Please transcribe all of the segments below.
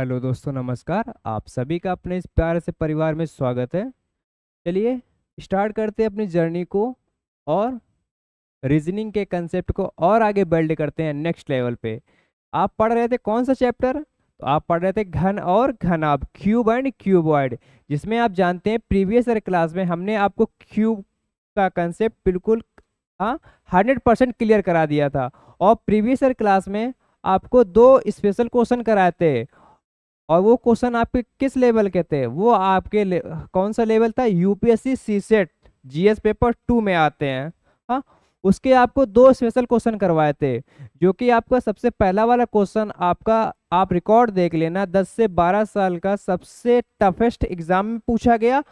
Hello दोस्तों नमस्कार आप सभी का अपने इस प्यारे से परिवार में स्वागत है चलिए स्टार्ट करते हैं अपनी जर्नी को और रीजनिंग के कंसेप्ट को और आगे बिल्ड करते हैं नेक्स्ट लेवल पे आप पढ़ रहे थे कौन सा चैप्टर तो आप पढ़ रहे थे घन और घनाभ क्यूब एंड क्यूबॉइड जिसमें आप जानते हैं प्रीवियस क्लास में हमने आपको क्यूब का कंसेप्ट बिल्कुल हाँ हंड्रेड परसेंट क्लियर करा दिया था और प्रीवियस क्लास में आपको दो स्पेशल क्वेश्चन कराए थे और वो क्वेश्चन आपके किस लेवल के थे वो आपके कौन सा लेवल था UPSC CSAT GS paper two में आते हैं हाँ उसके आपको दो स्पेशल क्वेश्चन करवाए थे जो कि आपका सबसे पहला वाला क्वेश्चन आपका आप रिकॉर्ड देख लेना दस से बारह साल का सबसे टफेस्ट एग्जाम में पूछा गया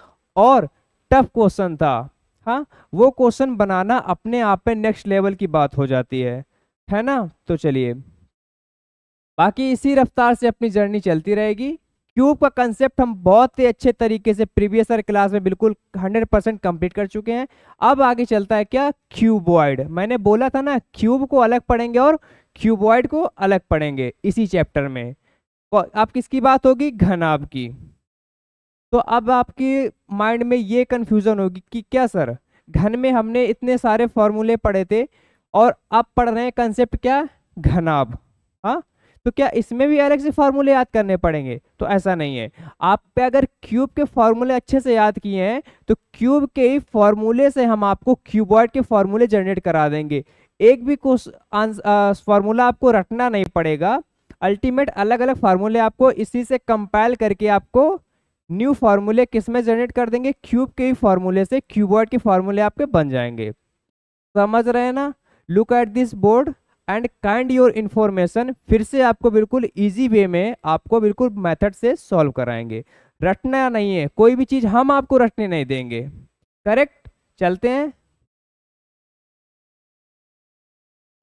और टफ क्वेश्चन था हाँ वो क्वेश्चन बनाना अपने आप पर नेक्स्ट लेवल की बात हो जाती है है ना तो चलिए बाकी इसी रफ्तार से अपनी जर्नी चलती रहेगी क्यूब का कंसेप्ट हम बहुत ही अच्छे तरीके से प्रीवियस हर क्लास में बिल्कुल 100 परसेंट कम्प्लीट कर चुके हैं अब आगे चलता है क्या क्यूबॉइड मैंने बोला था ना क्यूब को अलग पढ़ेंगे और क्यूबॉइड को अलग पढ़ेंगे इसी चैप्टर में अब किसकी बात होगी घनाब की तो अब आपके माइंड में ये कन्फ्यूज़न होगी कि क्या सर घन में हमने इतने सारे फॉर्मूले पढ़े थे और अब पढ़ रहे हैं कंसेप्ट क्या घनाब हाँ तो क्या इसमें भी अलग से फार्मूले याद करने पड़ेंगे तो ऐसा नहीं है आप पे अगर क्यूब के फार्मूले अच्छे से याद किए हैं तो क्यूब के ही फार्मूले से हम आपको क्यूबॉइड के फार्मूले जनरेट करा देंगे एक भी फार्मूला आपको रटना नहीं पड़ेगा अल्टीमेट अलग अलग फार्मूले आपको इसी से कंपाइल करके आपको न्यू फार्मूले किस में जनरेट कर देंगे क्यूब के ही फार्मूले से क्यूबॉइड के फार्मूले आपके बन जाएंगे समझ रहे हैं ना look at this board and kind your information फिर से आपको बिल्कुल ईजी वे में आपको बिल्कुल मैथड से सॉल्व कराएंगे रटना नहीं है कोई भी चीज़ हम आपको रटने नहीं देंगे करेक्ट चलते हैं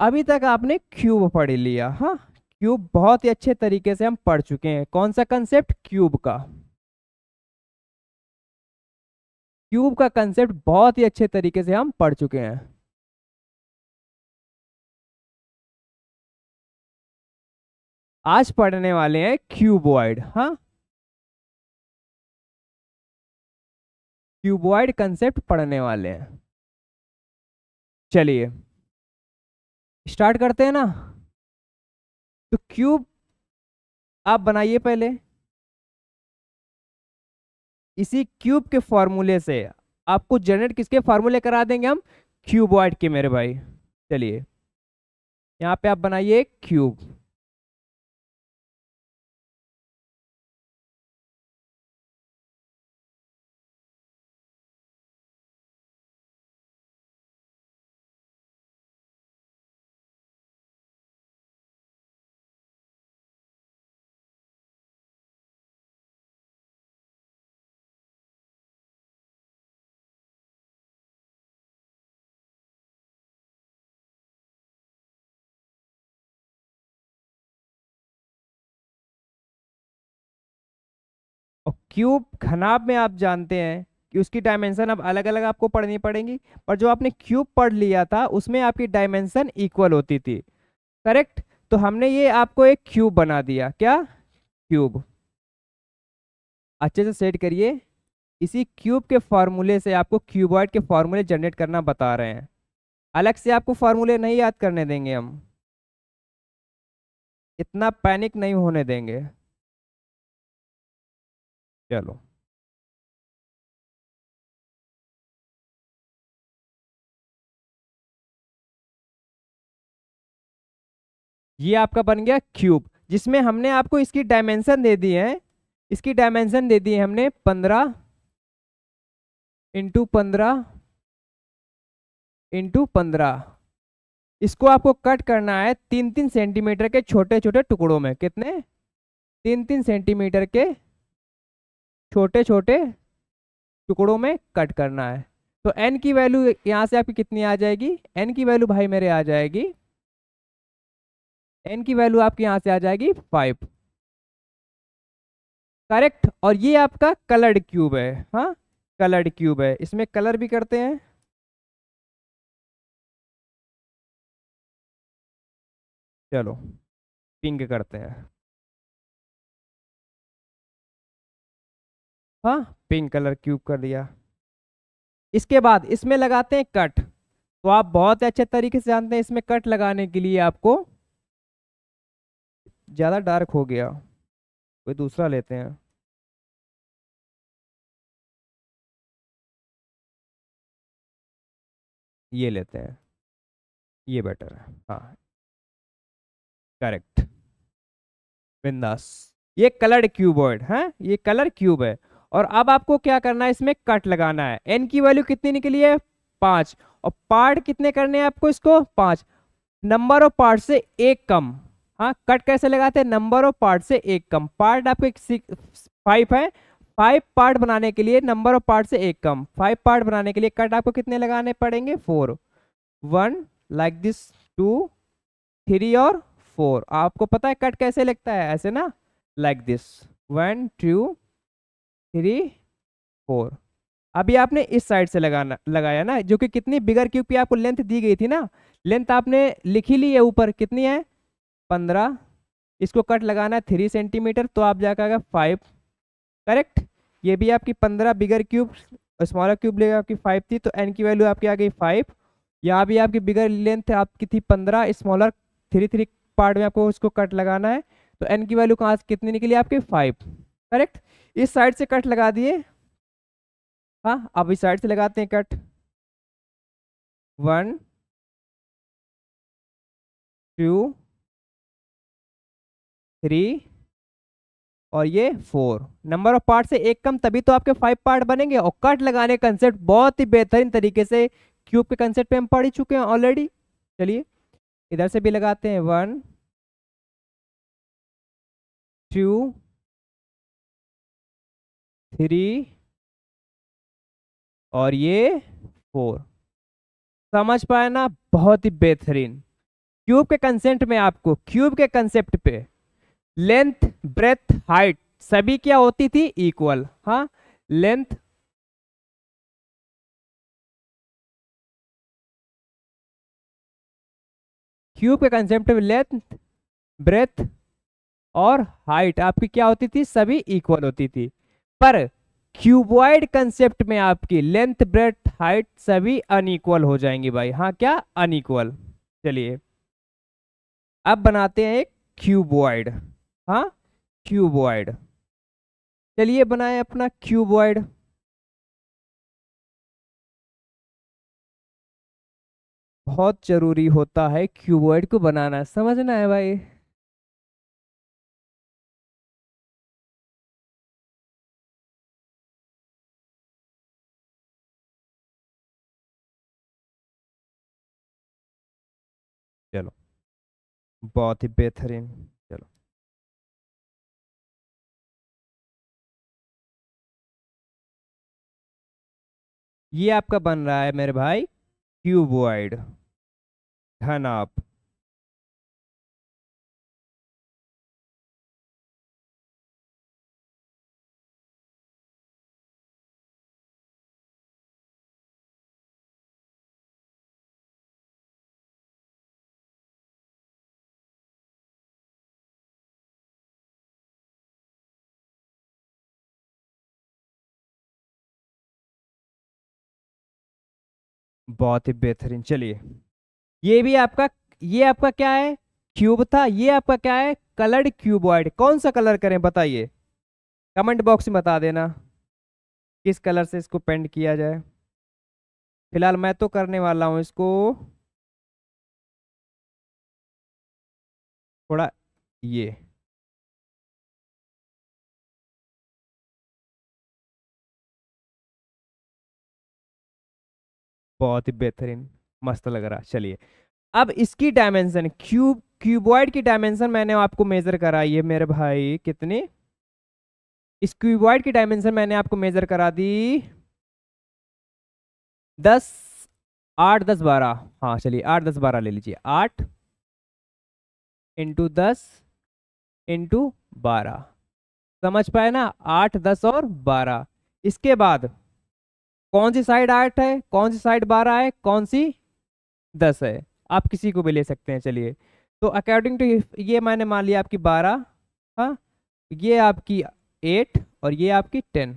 अभी तक आपने क्यूब पढ़ लिया हाँ क्यूब बहुत ही अच्छे तरीके से हम पढ़ चुके हैं कौन सा कंसेप्ट क्यूब का क्यूब का कंसेप्ट बहुत ही अच्छे तरीके से हम पढ़ चुके हैं आज पढ़ने वाले हैं क्यूबॉइड हाँ क्यूबॉइड कंसेप्ट पढ़ने वाले हैं चलिए स्टार्ट करते हैं ना तो क्यूब आप बनाइए पहले इसी क्यूब के फॉर्मूले से आपको जनरेट किसके फॉर्मूले करा देंगे हम क्यूबॉइड के मेरे भाई चलिए यहाँ पे आप बनाइए क्यूब क्यूब घनाब में आप जानते हैं कि उसकी डायमेंशन अब अलग अलग आपको पढ़नी पड़ेगी पर जो आपने क्यूब पढ़ लिया था उसमें आपकी डायमेंशन इक्वल होती थी करेक्ट तो हमने ये आपको एक क्यूब बना दिया क्या क्यूब अच्छे से सेट करिए इसी क्यूब के फार्मूले से आपको क्यूबॉइड के फार्मूले जनरेट करना बता रहे हैं अलग से आपको फार्मूले नहीं याद करने देंगे हम इतना पैनिक नहीं होने देंगे चलो ये आपका बन गया क्यूब जिसमें हमने आपको इसकी डायमेंशन दे दी है इसकी डायमेंशन दे दी है हमने पंद्रह इंटू पंद्रह इंटू पंद्रह इसको आपको कट करना है तीन तीन सेंटीमीटर के छोटे छोटे टुकड़ों में कितने तीन तीन सेंटीमीटर के छोटे छोटे टुकड़ों में कट करना है तो एन की वैल्यू यहाँ से आपकी कितनी आ जाएगी एन की वैल्यू भाई मेरे आ जाएगी एन की वैल्यू आपकी यहाँ से आ जाएगी फाइव करेक्ट और ये आपका कलर्ड क्यूब है हाँ कलर्ड क्यूब है इसमें कलर भी करते हैं चलो पिंक करते हैं हाँ पिंक कलर क्यूब कर दिया इसके बाद इसमें लगाते हैं कट तो आप बहुत अच्छे तरीके से जानते हैं इसमें कट लगाने के लिए आपको ज़्यादा डार्क हो गया कोई दूसरा लेते हैं ये लेते हैं ये बेटर है हाँ करेक्ट बिंदास ये कलर्ड क्यूबॉइड है हाँ? ये कलर क्यूब है और अब आपको क्या करना है इसमें कट लगाना है एन की वैल्यू कितनी निकली है पांच और पार्ट कितने करने हैं आपको इसको पांच नंबर ऑफ पार्ट से एक कम हाँ कट कैसे लगाते हैं नंबर ऑफ पार्ट से एक कम पार्ट आपको एक फाइव है फाइव पार्ट बनाने के लिए नंबर ऑफ पार्ट से एक कम फाइव पार्ट बनाने के लिए कट आपको कितने लगाने पड़ेंगे four one like this two three और फोर आपको पता है कट कैसे लगता है ऐसे ना like this one two three four अभी आपने इस साइड से लगाना लगाया ना जो कि कितनी बिगर क्यूब की आपको लेंथ दी गई थी ना लेंथ आपने लिखी ली है ऊपर कितनी है पंद्रह इसको कट लगाना है थ्री सेंटीमीटर तो आप जाकर फाइव करेक्ट ये भी आपकी पंद्रह बिगर क्यूब स्मॉलर क्यूब लेगा आपकी फाइव थी तो एन की वैल्यू आपकी आ गई फाइव यहाँ भी आपकी बिगर लेंथ आपकी थी पंद्रह स्मॉलर थ्री थ्री पार्ट में आपको उसको कट लगाना है तो एन की वैल्यू कहाँ कितनी निकली आपकी फाइव करेक्ट इस साइड से कट लगा दिए हाँ अब इस साइड से लगाते हैं कट वन टू थ्री और ये फोर नंबर ऑफ पार्ट से एक कम तभी तो आपके फाइव पार्ट बनेंगे और कट लगाने कंसेप्ट बहुत ही बेहतरीन तरीके से क्यूब के कंसेप्ट पे हम पढ़ ही चुके हैं ऑलरेडी चलिए इधर से भी लगाते हैं वन टू थ्री और ये फोर समझ पाए ना बहुत ही बेहतरीन क्यूब के कंसेंट में आपको क्यूब के कंसेप्ट पे लेंथ ब्रेथ हाइट सभी क्या होती थी इक्वल हाँ लेंथ क्यूब के कंसेप्ट में लेंथ ब्रेथ और हाइट आपकी क्या होती थी सभी इक्वल होती थी पर क्यूबॉइड कंसेप्ट में आपकी लेंथ ब्रेथ हाइट सभी अनइक्वल हो जाएंगी भाई हाँ क्या अनइक्वल चलिए अब बनाते हैं एक क्यूबॉइड हाँ क्यूबॉइड चलिए बनाए अपना क्यूबॉइड बहुत जरूरी होता है क्यूबॉइड को बनाना समझना है भाई चलो बहुत ही बेहतरीन चलो ये आपका बन रहा है मेरे भाई क्यूबॉइड आप बहुत ही बेहतरीन चलिए ये भी आपका ये आपका क्या है क्यूब था ये आपका क्या है कलर्ड क्यूबॉइड कौन सा कलर करें बताइए कमेंट बॉक्स में बता देना किस कलर से इसको पेंट किया जाए फिलहाल मैं तो करने वाला हूँ इसको थोड़ा ये बहुत ही बेहतरीन मस्त लग रहा चलिए अब इसकी डायमेंशन क्यूब क्यूबॉइड की डायमेंशन मैंने आपको मेजर करा ये मेरे भाई कितनी इस क्यूबॉइड की डायमेंशन मैंने आपको मेजर करा दी दस आठ दस बारह हाँ चलिए आठ दस बारह ले लीजिए आठ इंटू दस इंटू बारह समझ पाए ना आठ दस और बारह इसके बाद कौन सी साइड आठ है कौन सी साइड बारह है कौन सी दस है आप किसी को भी ले सकते हैं चलिए तो अकॉर्डिंग टू ये मैंने मान लिया आपकी बारह हाँ ये आपकी एट और ये आपकी टेन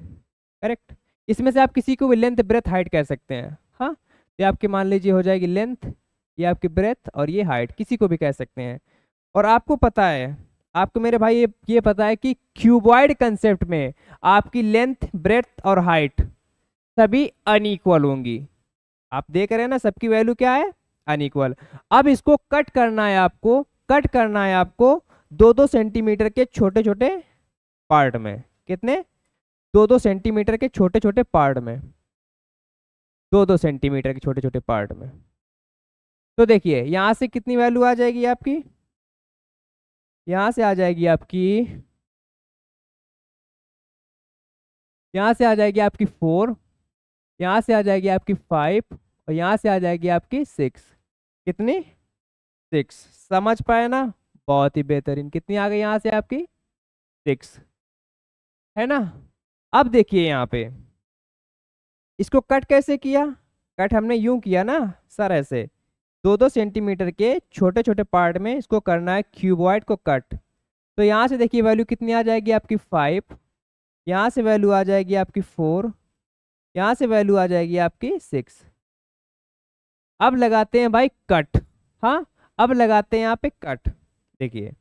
करेक्ट इसमें से आप किसी को भी लेंथ ब्रेथ हाइट कह सकते हैं हाँ ये आपकी मान लीजिए हो जाएगी लेंथ ये आपकी ब्रेथ और ये हाइट किसी को भी कह सकते हैं और आपको पता है आपको मेरे भाई ये ये पता है कि क्यूबॉइड कंसेप्ट में आपकी लेंथ ब्रेथ और हाइट सभी अनईक्वल होंगी आप देख रहे हैं ना सबकी वैल्यू क्या है अनईक्वल अब इसको कट करना है आपको कट करना है आपको दो दो सेंटीमीटर के छोटे छोटे पार्ट में कितने दो दो सेंटीमीटर के छोटे छोटे पार्ट में दो दो सेंटीमीटर के छोटे छोटे पार्ट में तो देखिए यहां से कितनी वैल्यू आ जाएगी आपकी यहां से आ जाएगी आपकी यहां से आ जाएगी आपकी फोर यहाँ से आ जाएगी आपकी फाइव और यहाँ से आ जाएगी आपकी सिक्स कितनी सिक्स समझ पाए ना बहुत ही बेहतरीन कितनी आ गई यहाँ से आपकी सिक्स है ना अब देखिए यहाँ पे इसको कट कैसे किया कट हमने यूं किया ना सर ऐसे दो दो सेंटीमीटर के छोटे छोटे पार्ट में इसको करना है क्यूबॉइड को कट तो यहाँ से देखिए वैल्यू कितनी आ जाएगी आपकी फाइव यहाँ से वैल्यू आ जाएगी आपकी फोर यहां से वैल्यू आ जाएगी आपकी सिक्स अब लगाते हैं भाई कट हाँ अब लगाते हैं यहाँ पे कट देखिए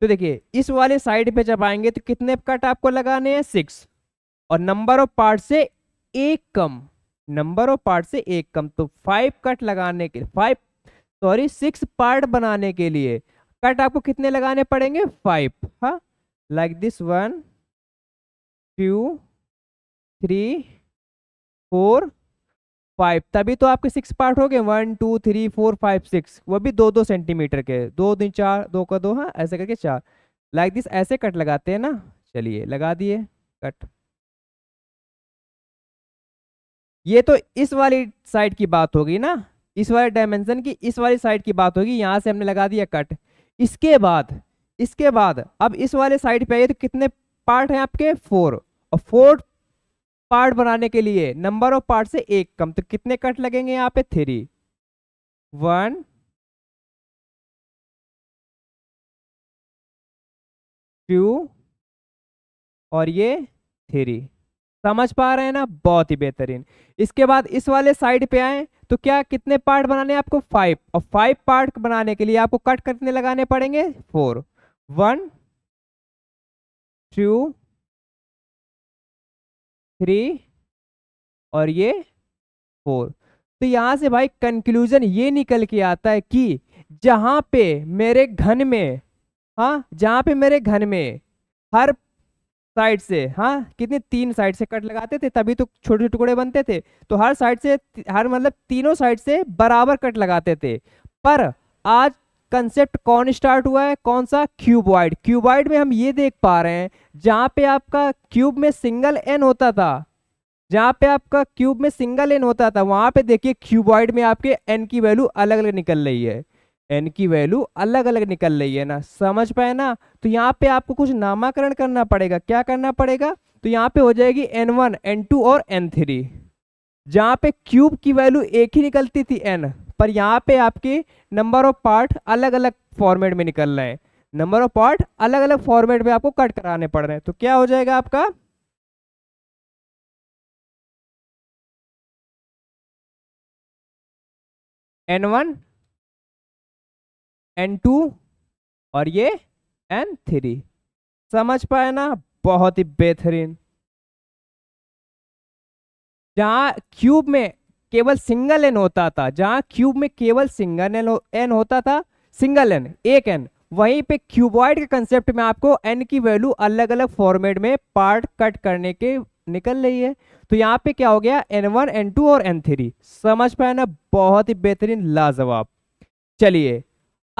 तो देखिए इस वाले साइड पे जब आएंगे तो कितने कट आपको लगाने हैं सिक्स और नंबर ऑफ पार्ट से एक कम नंबर ऑफ पार्ट से एक कम तो फाइव कट लगाने के फाइव सॉरी सिक्स पार्ट बनाने के लिए कट आपको कितने लगाने पड़ेंगे फाइव हाँ like this one two three four five तभी तो आपके सिक्स पार्ट हो गए one two three four five six वो भी दो दो सेंटीमीटर के दो दिन चार दो का दो हाँ ऐसे करके चार लाइक दिस ऐसे कट लगाते हैं ना चलिए लगा दिए कट ये तो इस वाली साइड की बात होगी ना इस वाले डायमेंशन की इस वाली साइड की बात होगी यहाँ से हमने लगा दिया कट इसके बाद इसके बाद अब इस वाले साइड पे आइए तो कितने पार्ट हैं आपके फोर और फोर्थ पार्ट बनाने के लिए नंबर ऑफ पार्ट से एक कम तो कितने कट लगेंगे यहाँ पे थ्री वन टू और ये थ्री समझ पा रहे हैं ना बहुत ही बेहतरीन इसके बाद इस वाले साइड पे आए तो क्या कितने पार्ट बनाने आपको फाइव और फाइव पार्ट बनाने के लिए आपको कट कितने लगाने पड़ेंगे फोर वन टू थ्री और ये फोर तो यहाँ से भाई कंक्लूजन ये निकल के आता है कि जहाँ पे मेरे घन में हाँ जहाँ पे मेरे घन में हर साइड से हाँ कितने तीन साइड से कट लगाते थे तभी तो छोटे छोटे टुकड़े बनते थे तो हर साइड से हर मतलब तीनों साइड से बराबर कट लगाते थे पर आज कंसेप्ट कौन स्टार्ट हुआ है कौन सा क्यूबॉइड क्यूबॉइड में हम ये देख पा रहे हैं जहां पे आपका क्यूब में सिंगल एन होता था जहां पे आपका क्यूब में सिंगल एन होता था वहां पे देखिए क्यूबॉइड में आपके एन की वैल्यू अलग अलग निकल रही है एन की वैल्यू अलग अलग निकल रही है ना समझ पाए ना तो यहाँ पे आपको कुछ नामाकरण करना पड़ेगा क्या करना पड़ेगा तो यहाँ पे हो जाएगी एन वन एन टू और एन थ्री जहाँ पे क्यूब की वैल्यू एक ही निकलती थी एन पर यहाँ पे आपके नंबर ऑफ पार्ट अलग अलग फॉर्मेट में निकल रहे हैं नंबर ऑफ पार्ट अलग अलग फॉर्मेट में आपको कट कराने पड़ रहे हैं तो क्या हो जाएगा आपका एन वन एन टू और ये एन थ्री समझ पाए ना बहुत ही बेहतरीन जहां क्यूब में केवल सिंगल एन होता था जहां क्यूब में केवल सिंगल एन एन होता था सिंगल एन एक एन वहीं पे क्यूबॉइड के कंसेप्ट में आपको एन की वैल्यू अलग अलग फॉर्मेट में पार्ट कट करने के निकल रही है तो यहाँ पे क्या हो गया एन वन एन टू और एन थ्री समझ पाए ना बहुत ही बेहतरीन लाजवाब चलिए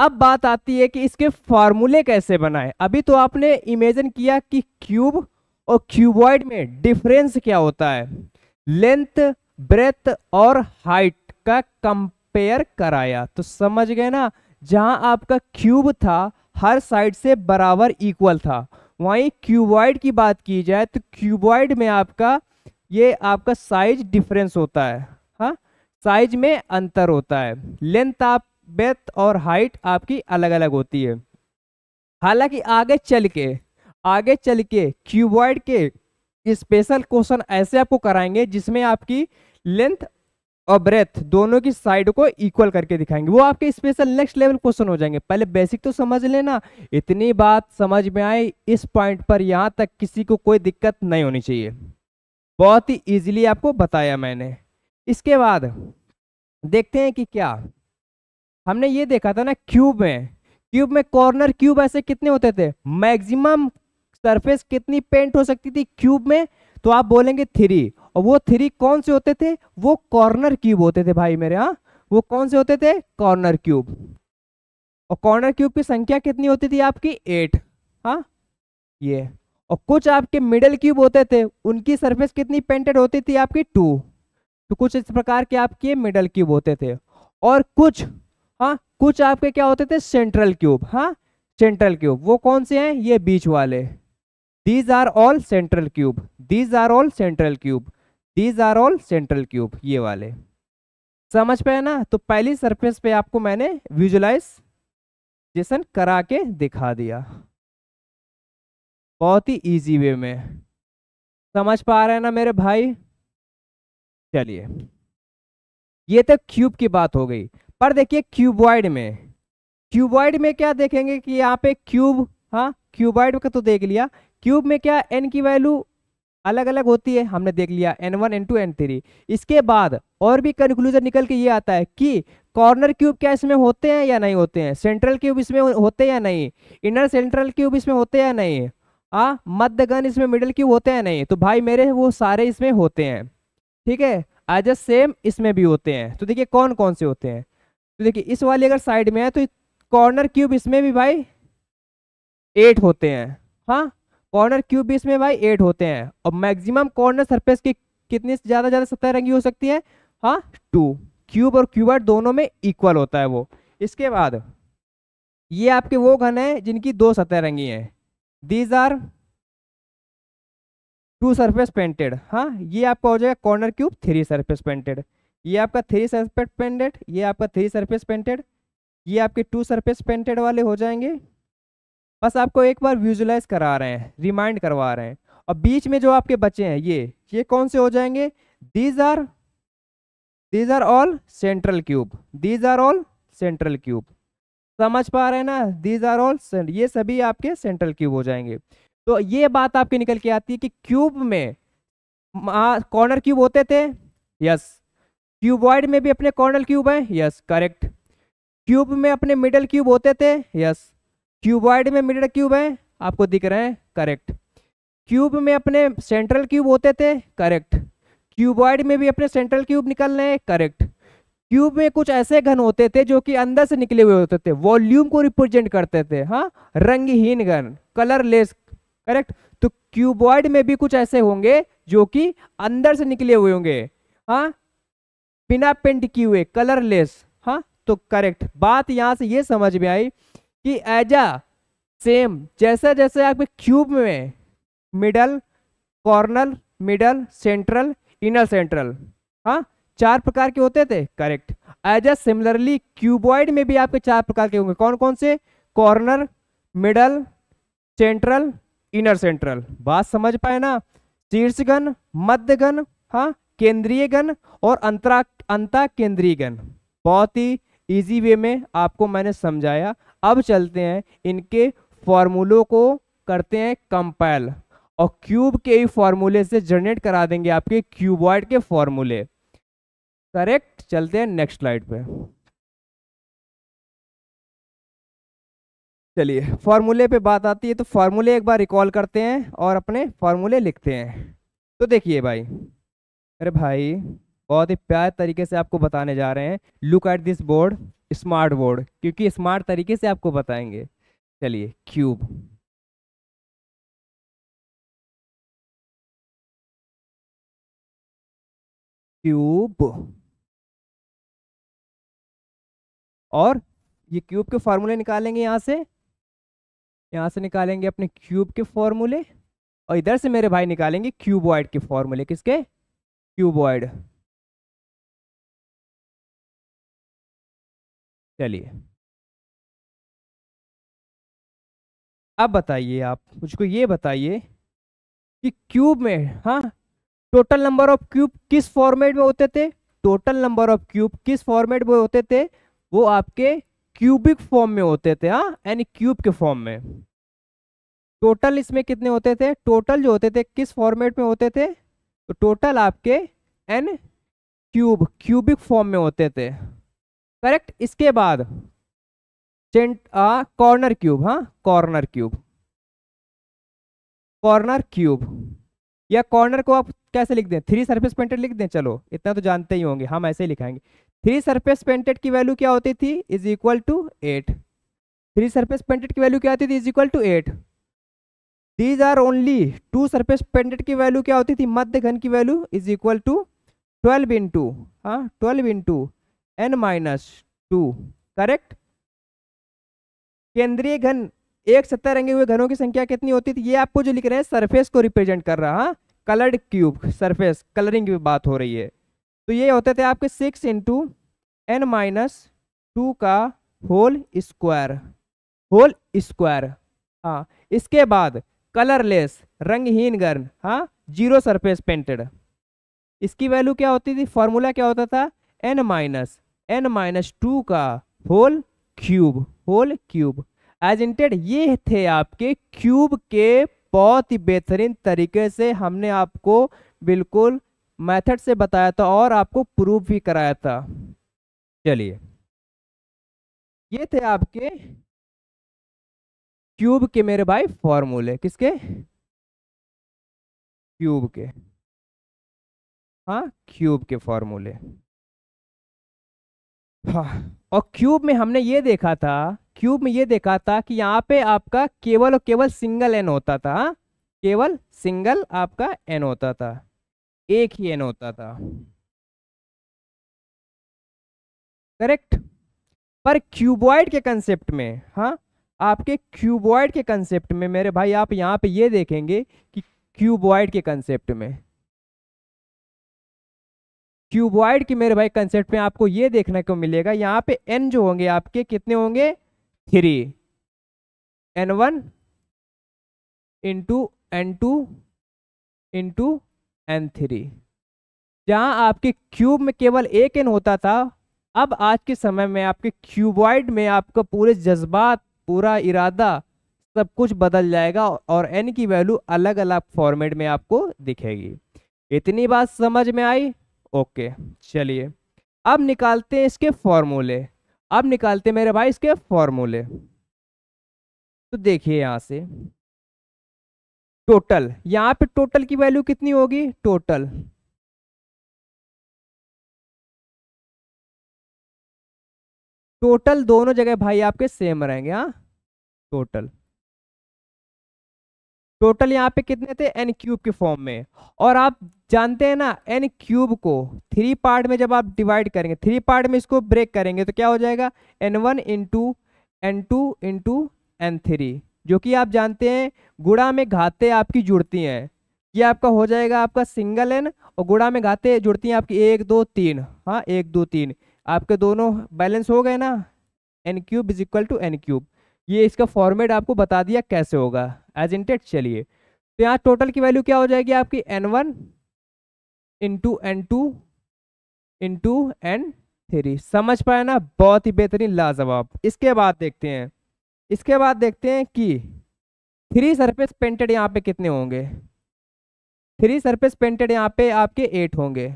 अब बात आती है कि इसके फार्मूले कैसे बनाए अभी तो आपने इमेजिन किया कि क्यूब और क्यूबॉइड में डिफरेंस क्या होता है लेंथ ब्रेथ और हाइट का कंपेयर कराया तो समझ गए ना जहां आपका क्यूब था हर साइड से बराबर इक्वल था वहीं क्यूबॉइड की बात की जाए तो क्यूबॉइड में आपका ये आपका साइज डिफरेंस होता है हाँ साइज में अंतर होता है लेंथ आप ब्रेथ और हाइट आपकी अलग अलग होती है हालांकि आगे चल के आगे चल के क्यूबॉइड के स्पेशल क्वेश्चन ऐसे आपको कराएंगे जिसमें आपकी लेंथ और ब्रेथ दोनों की साइड को इक्वल करके दिखाएंगे वो आपके स्पेशल नेक्स्ट लेवल क्वेश्चन हो जाएंगे पहले बेसिक तो समझ लेना इतनी बात समझ में आए इस पॉइंट पर यहाँ तक किसी को कोई दिक्कत नहीं होनी चाहिए बहुत ही इजीली आपको बताया मैंने इसके बाद देखते हैं कि क्या हमने ये देखा था ना क्यूब में क्यूब में कॉर्नर क्यूब ऐसे कितने होते थे मैक्सिमम सरफेस कितनी पेंट हो सकती थी क्यूब में तो आप बोलेंगे थ्री और वो थ्री कौन से होते थे वो कॉर्नर क्यूब होते थे भाई मेरे यहाँ वो कौन से होते थे कॉर्नर क्यूब और कॉर्नर क्यूब की संख्या कितनी होती थी आपकी एट हाँ ये और कुछ आपके मिडल क्यूब होते थे उनकी सरफेस कितनी पेंटेड होती थी आपकी टू तो कुछ इस प्रकार के आपके मिडल क्यूब होते थे और कुछ हाँ कुछ आपके क्या होते थे सेंट्रल क्यूब हाँ सेंट्रल क्यूब वो कौन से हैं ये बीच वाले these are all central cube these are all central cube these are all central cube ये वाले समझ पे है ना तो पहली सरफेस पे आपको मैंने विजुलाइजेशन करा के दिखा दिया बहुत ही इजी वे में समझ पा रहे हैं ना मेरे भाई चलिए ये तो क्यूब की बात हो गई पर देखिए क्यूबॉइड में क्यूबॉइड में क्या देखेंगे कि यहाँ पे क्यूब हाँ क्यूबॉइड का तो देख लिया क्यूब में क्या एन की वैल्यू अलग अलग होती है हमने देख लिया n one N two N three इसके बाद और भी कंक्लूजन निकल के ये आता है कि कॉर्नर क्यूब क्या इसमें होते हैं या नहीं होते हैं सेंट्रल क्यूब इसमें होते हैं या नहीं इनर सेंट्रल क्यूब इसमें होते हैं या नहीं आ हाँ, मध्यगन इसमें मिडल क्यूब होते हैं नहीं तो भाई मेरे वो सारे इसमें होते हैं ठीक है एज अ सेम इसमें भी होते हैं तो देखिए कौन कौन से होते हैं तो देखिए इस वाली अगर साइड में है तो कॉर्नर क्यूब इसमें भी भाई एट होते हैं हाँ कॉर्नर क्यूब भी इसमें भाई एट होते हैं और मैक्सिमम कॉर्नर सरफेस की कितनी ज़्यादा ज़्यादा सतह रंगी हो सकती है हाँ टू क्यूब और क्यूब दोनों में इक्वल होता है वो इसके बाद ये आपके वो घन है जिनकी दो सतह रंगी हैं these are two surface painted हाँ ये आपका हो जाएगा corner cube three surface painted ये आपका थ्री सरफेस पेंटेड ये आपका थ्री सरफेस पेंटेड ये आपके टू सरफेस पेंटेड वाले हो जाएंगे बस आपको एक बार विजुलाइज करा रहे हैं रिमाइंड करवा रहे हैं और बीच में जो आपके बच्चे हैं ये ये कौन से हो जाएंगे these are these are all central cube these are all central cube समझ पा रहे हैं ना दीज आर ऑल ये सभी आपके सेंट्रल क्यूब हो जाएंगे तो ये बात आपके निकल के आती है कि क्यूब में कॉर्नर क्यूब होते थे यस क्यूबॉइड में भी अपने कॉर्नर क्यूब हैं यस करेक्ट क्यूब में अपने मिडल क्यूब होते थे यस क्यूबॉइड में मिरर क्यूब है आपको दिख रहे हैं करेक्ट क्यूब में अपने सेंट्रल क्यूब होते थे करेक्ट क्यूबॉइड में भी अपने सेंट्रल क्यूब निकल रहे हैं करेक्ट क्यूब में कुछ ऐसे घन होते थे जो कि अंदर से निकले हुए होते थे वॉल्यूम को रिप्रेजेंट करते थे हाँ रंगहीन घन कलरलेस करेक्ट तो क्यूबॉइड में भी कुछ ऐसे होंगे जो कि अंदर से निकले हुए होंगे हाँ बिना पेंट किए हुए कलरलेस हाँ तो करेक्ट बात यहाँ से ये समझ में आई कि अ सेम जैसा जैसे आपके क्यूब में middle corner middle central inner central हाँ चार प्रकार के होते थे correct as uh similarly cuboid में भी आपके चार प्रकार के होंगे कौन कौन से corner middle central inner central बात समझ पाए ना शीर्षगन मध्यगन हाँ केंद्रीय गण और अंतरा अंता केंद्रीय गण बहुत ही इजी वे में आपको मैंने समझाया अब चलते हैं इनके फॉर्मूलों को करते हैं कंपाइल और क्यूब के ही फॉर्मूले से जनरेट करा देंगे आपके क्यूबॉइड के फॉर्मूले करेक्ट चलते हैं नेक्स्ट स्लाइड पे चलिए फॉर्मूले पे बात आती है तो फॉर्मूले एक बार रिकॉल करते हैं और अपने फॉर्मूले लिखते हैं तो देखिए भाई अरे भाई बहुत ही प्यार तरीके से आपको बताने जा रहे हैं look at this board smart board क्योंकि स्मार्ट तरीके से आपको बताएंगे चलिए क्यूब क्यूब और ये क्यूब के फॉर्मूले निकालेंगे यहां से यहां से निकालेंगे अपने क्यूब के फॉर्मूले और इधर से मेरे भाई निकालेंगे क्यूबॉइड के फॉर्मूले किसके क्यूबॉइड चलिए अब बताइए आप मुझको ये बताइए कि क्यूब में हाँ टोटल नंबर ऑफ क्यूब किस फॉर्मेट में होते थे टोटल नंबर ऑफ क्यूब किस फॉर्मेट में होते थे वो आपके क्यूबिक फॉर्म में होते थे हाँ यानी क्यूब के फॉर्म में टोटल इसमें कितने होते थे टोटल जो होते थे किस फॉर्मेट में होते थे तो टोटल आपके एन क्यूब क्यूबिक फॉर्म में होते थे करेक्ट इसके बाद कॉर्नर क्यूब हाँ कॉर्नर क्यूब कॉर्नर क्यूब या कॉर्नर को आप कैसे लिख दें थ्री सरफेस पेंटेड लिख दें चलो इतना तो जानते ही होंगे हम ऐसे ही लिखाएंगे थ्री सरफेस पेंटेड की वैल्यू क्या होती थी is equal to eight three surface painted की वैल्यू क्या होती थी is equal to eight these are only two surface painted की वैल्यू क्या होती थी मध्य घन की value is equal to twelve into हाँ twelve into n minus two correct केंद्रीय घन एक सत्ता रंगे हुए घनों की संख्या कितनी होती थी ये आपको जो लिख रहे हैं सरफेस को रिप्रेजेंट कर रहा कलर्ड क्यूब सरफेस कलरिंग की बात हो रही है तो ये होते थे आपके six into n minus two का होल स्क्वायर होल स्क्वायर हाँ इसके बाद कलरलेस रंगहीन गर्न हाँ जीरो सरफेस पेंटेड इसकी वैल्यू क्या होती थी फॉर्मूला क्या होता था n minus n minus two का whole cube whole cube as intended ये थे आपके क्यूब के बहुत ही बेहतरीन तरीके से हमने आपको बिल्कुल मेथड से बताया था और आपको प्रूफ भी कराया था चलिए ये थे आपके क्यूब के मेरे भाई फॉर्मूले किसके क्यूब के हाँ क्यूब के फॉर्मूले हाँ और क्यूब में हमने ये देखा था क्यूब में ये देखा था कि यहाँ पे आपका केवल और केवल सिंगल एन होता था केवल सिंगल आपका एन होता था एक ही एन होता था करेक्ट पर क्यूबॉइड के कंसेप्ट में हाँ आपके क्यूबॉइड के कंसेप्ट में मेरे भाई आप यहाँ पे ये देखेंगे कि क्यूबॉइड के कंसेप्ट में क्यूबॉइड की मेरे भाई कंसेप्ट में आपको ये देखने को मिलेगा यहाँ पे एन जो होंगे आपके कितने होंगे three N one into N two into N three जहाँ आपके क्यूब में केवल एक एन होता था अब आज के समय में आपके क्यूबॉइड में आपका पूरे जज्बात पूरा इरादा सब कुछ बदल जाएगा और एन की वैल्यू अलग अलग फॉर्मेट में आपको दिखेगी इतनी बात समझ में आई ओके चलिए अब निकालते हैं इसके फॉर्मूले अब निकालते हैं मेरे भाई इसके फॉर्मूले तो देखिए यहाँ से टोटल यहाँ पे टोटल की वैल्यू कितनी होगी टोटल टोटल दोनों जगह भाई आपके सेम रहेंगे हाँ टोटल टोटल यहाँ पे कितने थे एन क्यूब के फॉर्म में और आप जानते हैं ना एन क्यूब को थ्री पार्ट में जब आप डिवाइड करेंगे थ्री पार्ट में इसको ब्रेक करेंगे तो क्या हो जाएगा n one into N two into N three जो कि आप जानते हैं गुड़ा में घाते आपकी जुड़ती हैं ये आपका हो जाएगा आपका सिंगल एन और गुड़ा में घाते जुड़ती हैं आपकी एक दो तीन हाँ एक दो तीन आपके दोनों बैलेंस हो गए ना n cube is equal to n cube ये इसका फॉर्मेट आपको बता दिया कैसे होगा एज इंटेड चलिए तो यहाँ टोटल की वैल्यू क्या हो जाएगी आपकी N one into N two into N three समझ पाए ना बहुत ही बेहतरीन लाजवाब इसके बाद देखते हैं इसके बाद देखते हैं कि थ्री सरफेस पेंटेड यहाँ पे कितने होंगे थ्री सरफेस पेंटेड यहाँ पे आपके एट होंगे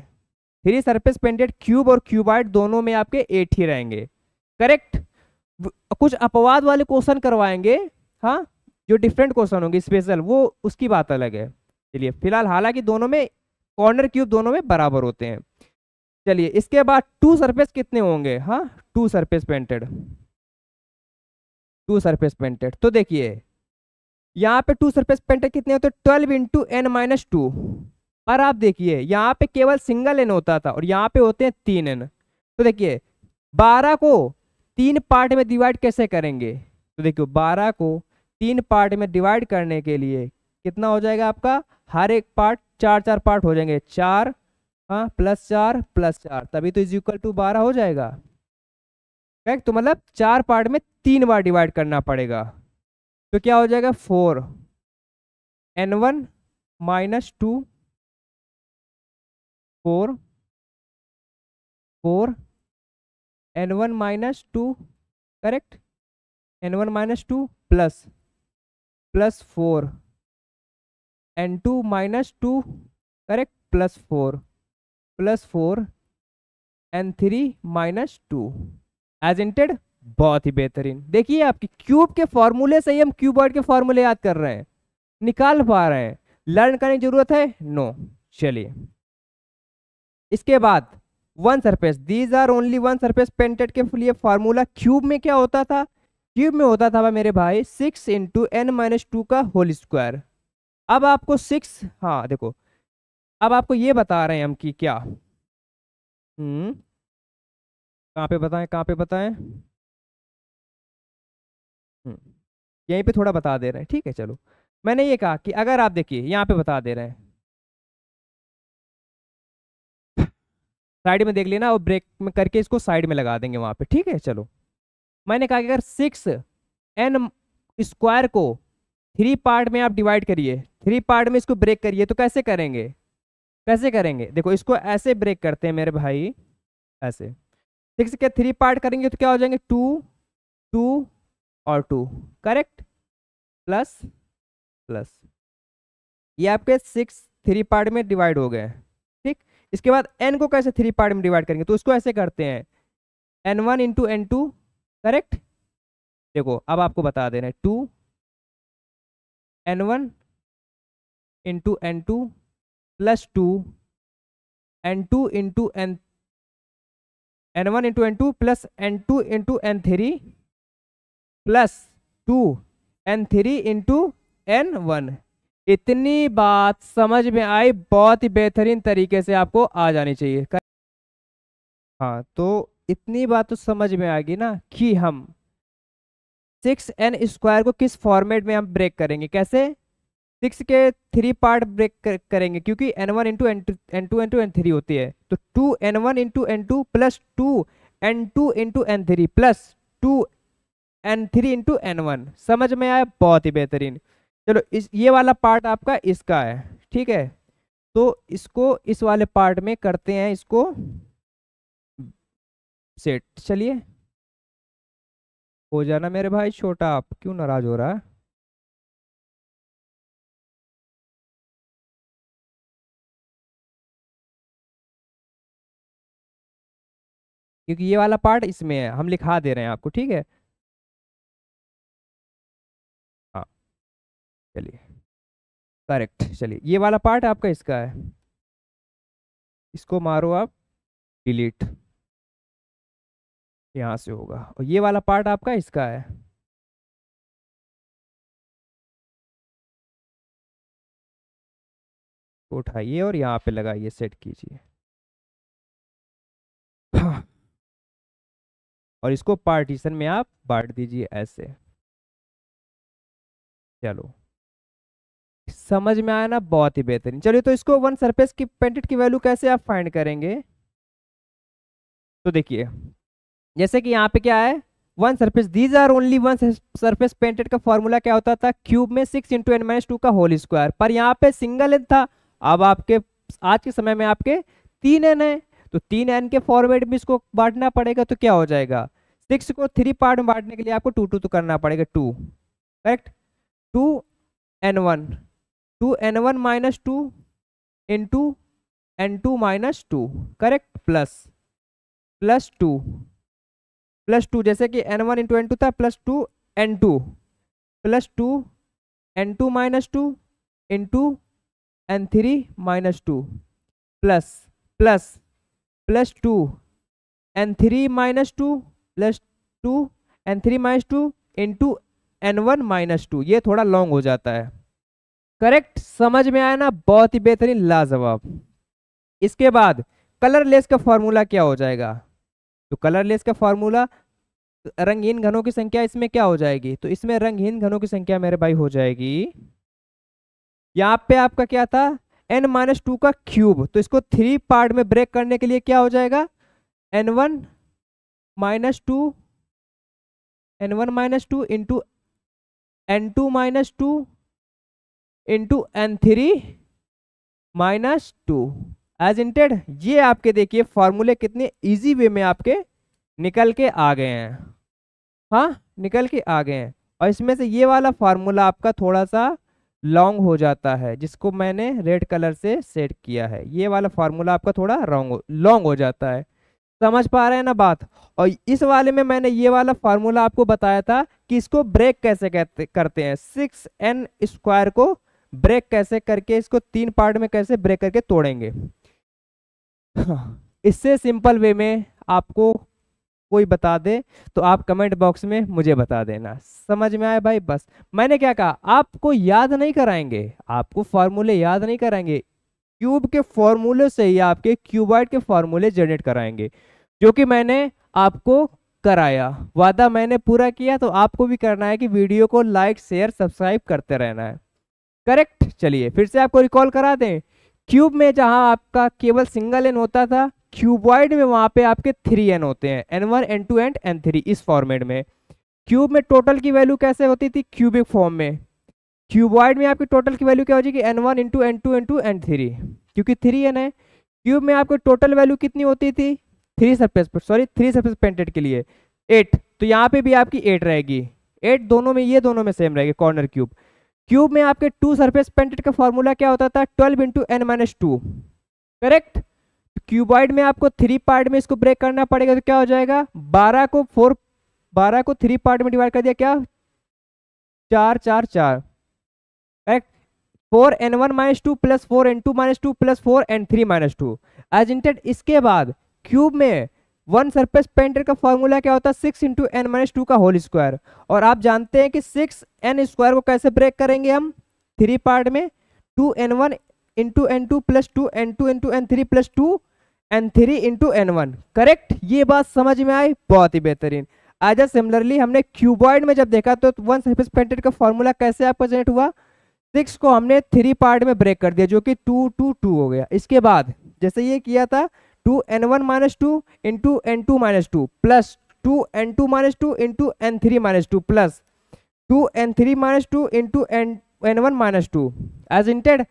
थ्री सरफेस पेंटेड क्यूब और क्यूबाइट दोनों में आपके एट ही रहेंगे करेक्ट कुछ अपवाद वाले क्वेश्चन करवाएंगे हाँ जो डिफरेंट क्वेश्चन होंगे स्पेशल वो उसकी बात अलग है चलिए फिलहाल हालांकि दोनों में कॉर्नर क्यूब दोनों में बराबर होते हैं चलिए इसके बाद टू सरफेस कितने होंगे हाँ two surface painted two surface painted तो देखिए यहाँ पे टू सरफेस पेंटेड कितने होते हैं twelve into n minus two और आप देखिए यहाँ पे केवल सिंगल एन होता था और यहाँ पे होते हैं तीन एन तो देखिए बारह को तीन पार्ट में डिवाइड कैसे करेंगे तो देखियो बारह को तीन पार्ट में डिवाइड करने के लिए कितना हो जाएगा आपका हर एक पार्ट चार चार पार्ट हो जाएंगे चार हाँ प्लस चार प्लस चार तभी तो इज इक्वल टू बारह हो जाएगा करेक्ट तो मतलब चार पार्ट में तीन बार डिवाइड करना पड़ेगा तो क्या हो जाएगा four N one minus two four four N one minus two correct N one minus two plus plus four N two minus two correct plus four plus four n three minus two as intended बहुत ही बेहतरीन देखिए आपके cube के फॉर्मूले से ही हम क्यूबॉर्ड के फॉर्मूले याद कर रहे हैं निकाल पा रहे हैं लर्न करने की जरूरत है नो no. चलिए इसके बाद one surface these are only one surface painted के लिए फार्मूला क्यूब में क्या होता था क्यूब में होता था मेरे भाई six into n minus two का होल स्क्वायर अब आपको सिक्स हाँ देखो अब आपको ये बता रहे हैं हम कि क्या हम्म कहाँ पे बताएं कहाँ पे बताएं हम्म। यहीं पे थोड़ा बता दे रहे हैं ठीक है चलो मैंने ये कहा कि अगर आप देखिए यहाँ पे बता दे रहे हैं साइड में देख लेना और ब्रेक में करके इसको साइड में लगा देंगे वहाँ पे ठीक है चलो मैंने कहा कि अगर सिक्स एन स्क्वायर को थ्री पार्ट में आप डिवाइड करिए थ्री पार्ट में इसको ब्रेक करिए तो कैसे करेंगे कैसे करेंगे देखो इसको ऐसे ब्रेक करते हैं मेरे भाई ऐसे सिक्स के थ्री पार्ट करेंगे तो क्या हो जाएंगे टू टू और टू करेक्ट प्लस प्लस ये आपके सिक्स थ्री पार्ट में डिवाइड हो गए इसके बाद एन को कैसे थ्री पार्ट में डिवाइड करेंगे तो उसको ऐसे करते हैं n one into N two correct देखो अब आपको बता देना है two N one into N two plus two N two into n n one into N two plus n two into N three plus two N three into N one इतनी बात समझ में आई बहुत ही बेहतरीन तरीके से आपको आ जानी चाहिए हाँ तो इतनी बात तो समझ में आ गई ना कि हम सिक्स एन स्क्वायर को किस फॉर्मेट में हम ब्रेक करेंगे कैसे सिक्स के थ्री पार्ट ब्रेक कर, करेंगे क्योंकि n one into N two N two N two N three होती है तो two N one into N two plus two N two into N three plus two N three into N one समझ में आया बहुत ही बेहतरीन चलो इस ये वाला पार्ट आपका इसका है ठीक है तो इसको इस वाले पार्ट में करते हैं इसको सेट चलिए हो जाना मेरे भाई छोटा आप क्यों नाराज हो रहा है क्योंकि ये वाला पार्ट इसमें है हम लिखा दे रहे हैं आपको ठीक है चलिए करेक्ट चलिए ये वाला पार्ट आपका इसका है इसको मारो आप डिलीट यहाँ से होगा और ये वाला पार्ट आपका इसका है तो उठाइए और यहाँ पे लगाइए सेट कीजिए हाँ। और इसको पार्टीशन में आप बांट दीजिए ऐसे चलो समझ में आया ना बहुत ही बेहतरीन चलिए तो इसको वन सरफेस की पेंटेड की वैल्यू कैसे आप फाइंड करेंगे तो देखिए जैसे कि यहाँ पे क्या है one surface these are only one surface painted का फॉर्मूला क्या होता था क्यूब में six into n minus two का होल स्क्वायर पर यहाँ पे सिंगल एन था अब आपके आज के समय में आपके तीन एन है तो तीन एन के फॉर्मेट में इसको बांटना पड़ेगा तो क्या हो जाएगा सिक्स को थ्री पार्ट में बांटने के लिए आपको टू टू तो करना पड़ेगा two correct two N one two N one minus two in to N two minus two correct plus plus two plus two जैसे कि n one into N two था plus two N two plus two N two minus two into N three minus two plus plus plus two N three minus two plus two N three minus two into N one minus two ये थोड़ा long हो जाता है correct समझ में आया ना बहुत ही बेहतरीन लाजवाब इसके बाद कलरलेस का फॉर्मूला क्या हो जाएगा तो कलरलेस का फॉर्मूला रंगहीन घनों की संख्या इसमें क्या हो जाएगी तो इसमें रंगहीन घनों की संख्या मेरे भाई हो जाएगी यहाँ पे आपका क्या था एन माइनस टू का क्यूब तो इसको थ्री पार्ट में ब्रेक करने के लिए क्या हो जाएगा n one minus two N one minus two into N two minus two into N three minus two as intended ये आपके देखिए फॉर्मूले कितने इजी वे में आपके निकल के आ गए हैं हाँ निकल के आ गए हैं और इसमें से ये वाला फार्मूला आपका थोड़ा सा लॉन्ग हो जाता है जिसको मैंने रेड कलर से सेट किया है ये वाला फार्मूला आपका थोड़ा रॉन्ग लॉन्ग हो जाता है समझ पा रहे हैं ना बात और इस वाले में मैंने ये वाला फार्मूला आपको बताया था कि इसको ब्रेक कैसे कहते करते हैं सिक्स एन स्क्वायर को ब्रेक कैसे करके इसको तीन पार्ट में कैसे ब्रेक करके तोड़ेंगे हाँ, इससे सिंपल वे में आपको कोई बता दे तो आप कमेंट बॉक्स में मुझे बता देना समझ में आए भाई बस मैंने क्या कहा आपको याद नहीं कराएंगे आपको फॉर्मूले याद नहीं कराएंगे क्यूब के फॉर्मूले से ही आपके क्यूबाइड के फॉर्मूले जनरेट कराएंगे जो कि मैंने आपको कराया वादा मैंने पूरा किया तो आपको भी करना है कि वीडियो को लाइक शेयर सब्सक्राइब करते रहना है करेक्ट चलिए फिर से आपको रिकॉल करा दें क्यूब में जहां आपका केवल सिंगल एन होता था क्यूबॉइड में वहां पे आपके थ्री एन होते हैं n one N two and N three इस फॉर्मेट में क्यूब में टोटल की वैल्यू कैसे होती थी क्यूबिक फॉर्म में क्यूबॉइड में आपकी टोटल की वैल्यू क्या हो जाएगी N one into N two N two N three क्योंकि थ्री एन है क्यूब में आपकी टोटल वैल्यू कितनी होती थी three surface sorry three surface painted के लिए एट तो यहाँ पे भी आपकी एट रहेगी एट दोनों में ये दोनों में सेम रहेगी कॉर्नर क्यूब क्यूब में आपके टू सरफेस पेंटेड का फॉर्मूला क्या होता था twelve into n minus two correct cuboid में आपको थ्री पार्ट में इसको ब्रेक करना पड़ेगा तो क्या हो जाएगा बारह को फोर बारह को थ्री पार्ट में डिवाइड कर दिया क्या चार चार चार correct four N one minus two plus four N two minus two plus four n three minus two as intended इसके बाद क्यूब में वन सरफेस पेंटर का फॉर्मूला क्या होता है six into n minus two का होल स्क्वायर और आप जानते हैं कि सिक्स एन स्क्वायर को कैसे ब्रेक करेंगे हम थ्री पार्ट में two N one into N two plus two N two into N three plus two N three into N one correct ये बात समझ में आई बहुत ही बेहतरीन आज सिमिलरली हमने क्यूबॉइड में जब देखा तो वन सरफेस पेंटेड का फॉर्मूला कैसे आपका जनरेट हुआ सिक्स को हमने थ्री पार्ट में ब्रेक कर दिया जो कि टू टू टू हो गया इसके बाद जैसे ये किया था two N one minus two into N two minus two plus two N two minus two into N three minus two plus two N three minus two into n n one minus two as intended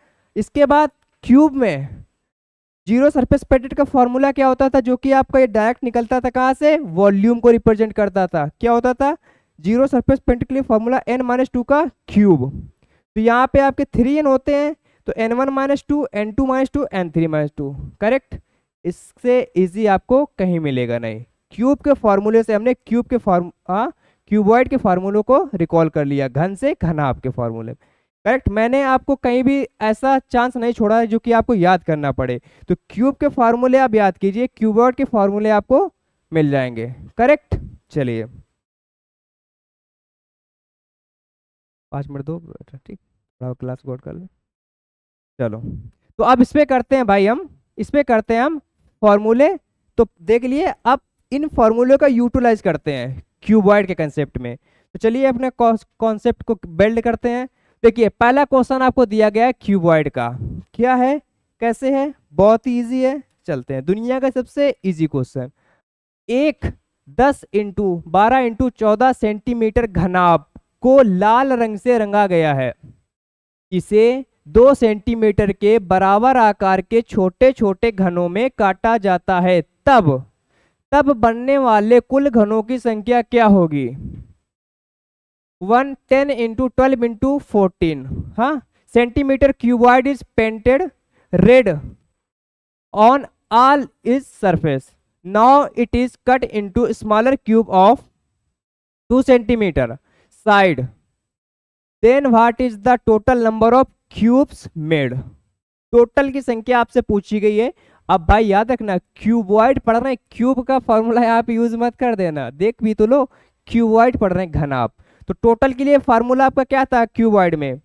इसके बाद cube में zero surface पेटेड का formula क्या होता था जो कि आपका ये डायरेक्ट निकलता था कहाँ से वॉल्यूम को रिप्रेजेंट करता था क्या होता था जीरो सरफेस पेंट के लिए फॉर्मूला एन माइनस टू का क्यूब तो यहाँ पे आपके थ्री एन होते हैं तो n one minus two N two minus two N three minus two correct इससे इजी आपको कहीं मिलेगा नहीं क्यूब के फॉर्मूले से हमने क्यूब के फॉर्म क्यूबॉइड के फार्मूलों को रिकॉल कर लिया घन से घना के फार्मूले करेक्ट मैंने आपको कहीं भी ऐसा चांस नहीं छोड़ा है जो कि आपको याद करना पड़े तो क्यूब के फार्मूले आप याद कीजिए क्यूबॉइड के फार्मूले आपको मिल जाएंगे करेक्ट चलिए पाँच मिनट दो अच्छा, ठीक थोड़ा क्लास गौर कर ले चलो तो अब इस पर करते हैं भाई हम इस पर करते हैं हम फॉर्मूले तो देख लिए अब इन फॉर्मूले का यूटिलाइज करते हैं क्यूबॉइड के कंसेप्ट में तो चलिए अपने कॉन्सेप्ट को बिल्ड करते हैं देखिए पहला क्वेश्चन आपको दिया गया है क्यूबॉइड का क्या है कैसे है बहुत ही ईजी है चलते हैं दुनिया का सबसे ईजी क्वेश्चन एक दस इंटू बारह इंटू चौदह सेंटीमीटर घनाब को लाल रंग से रंगा गया है इसे दो सेंटीमीटर के बराबर आकार के छोटे छोटे घनों में काटा जाता है तब तब बनने वाले कुल घनों की संख्या क्या होगी one ten into twelve into fourteen हा centimetre cuboid is painted red on all is surface now it is cut into smaller cube of two centimetre side then what is the total number of cubes made total की संख्या आपसे पूछी गई है अब भाई याद रखना क्यूबॉइड पढ़ रहे हैं क्यूब का फॉर्मूला आप यूज मत कर देना देख भी तो लो क्यूबॉइड पढ़ रहे हैं घनाप तो टोटल के लिए फार्मूला आपका क्या था क्यूबॉइड में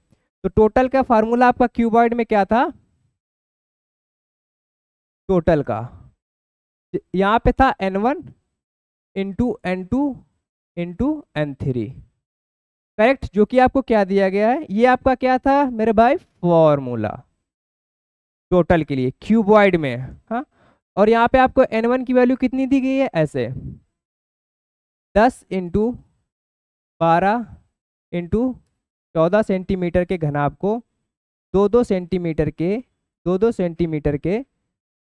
तो टोटल का फार्मूला आपका क्यूबॉइड में क्या था टोटल का यहाँ पे था N one into N two into N three correct जो कि आपको क्या दिया गया है ये आपका क्या था मेरे भाई फॉर्मूला टोटल के लिए क्यूबॉइड में हाँ और यहाँ पे आपको एन वन की वैल्यू कितनी दी गई है ऐसे दस इंटू बारह इंटू चौदह सेंटीमीटर के घनाभ को दो दो सेंटीमीटर के दो दो सेंटीमीटर के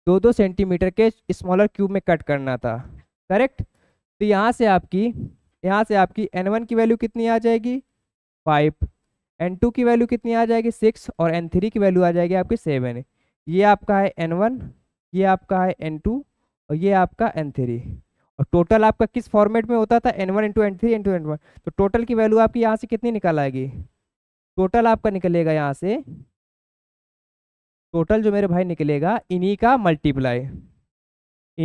दो दो सेंटीमीटर के स्मॉलर क्यूब में कट करना था करेक्ट तो यहाँ से आपकी यहाँ से आपकी एन वन की वैल्यू कितनी आ जाएगी फाइव एन टू की वैल्यू कितनी आ जाएगी सिक्स और एन थ्री की वैल्यू आ जाएगी आपकी सेवन ये आपका है एन वन ये आपका है एन टू और ये आपका एन थ्री और टोटल आपका किस फॉर्मेट में होता था N one into N three into N one तो टोटल की वैल्यू आपकी यहाँ से कितनी निकल आएगी टोटल आपका निकलेगा यहाँ से टोटल जो मेरे भाई निकलेगा इन्हीं का मल्टीप्लाई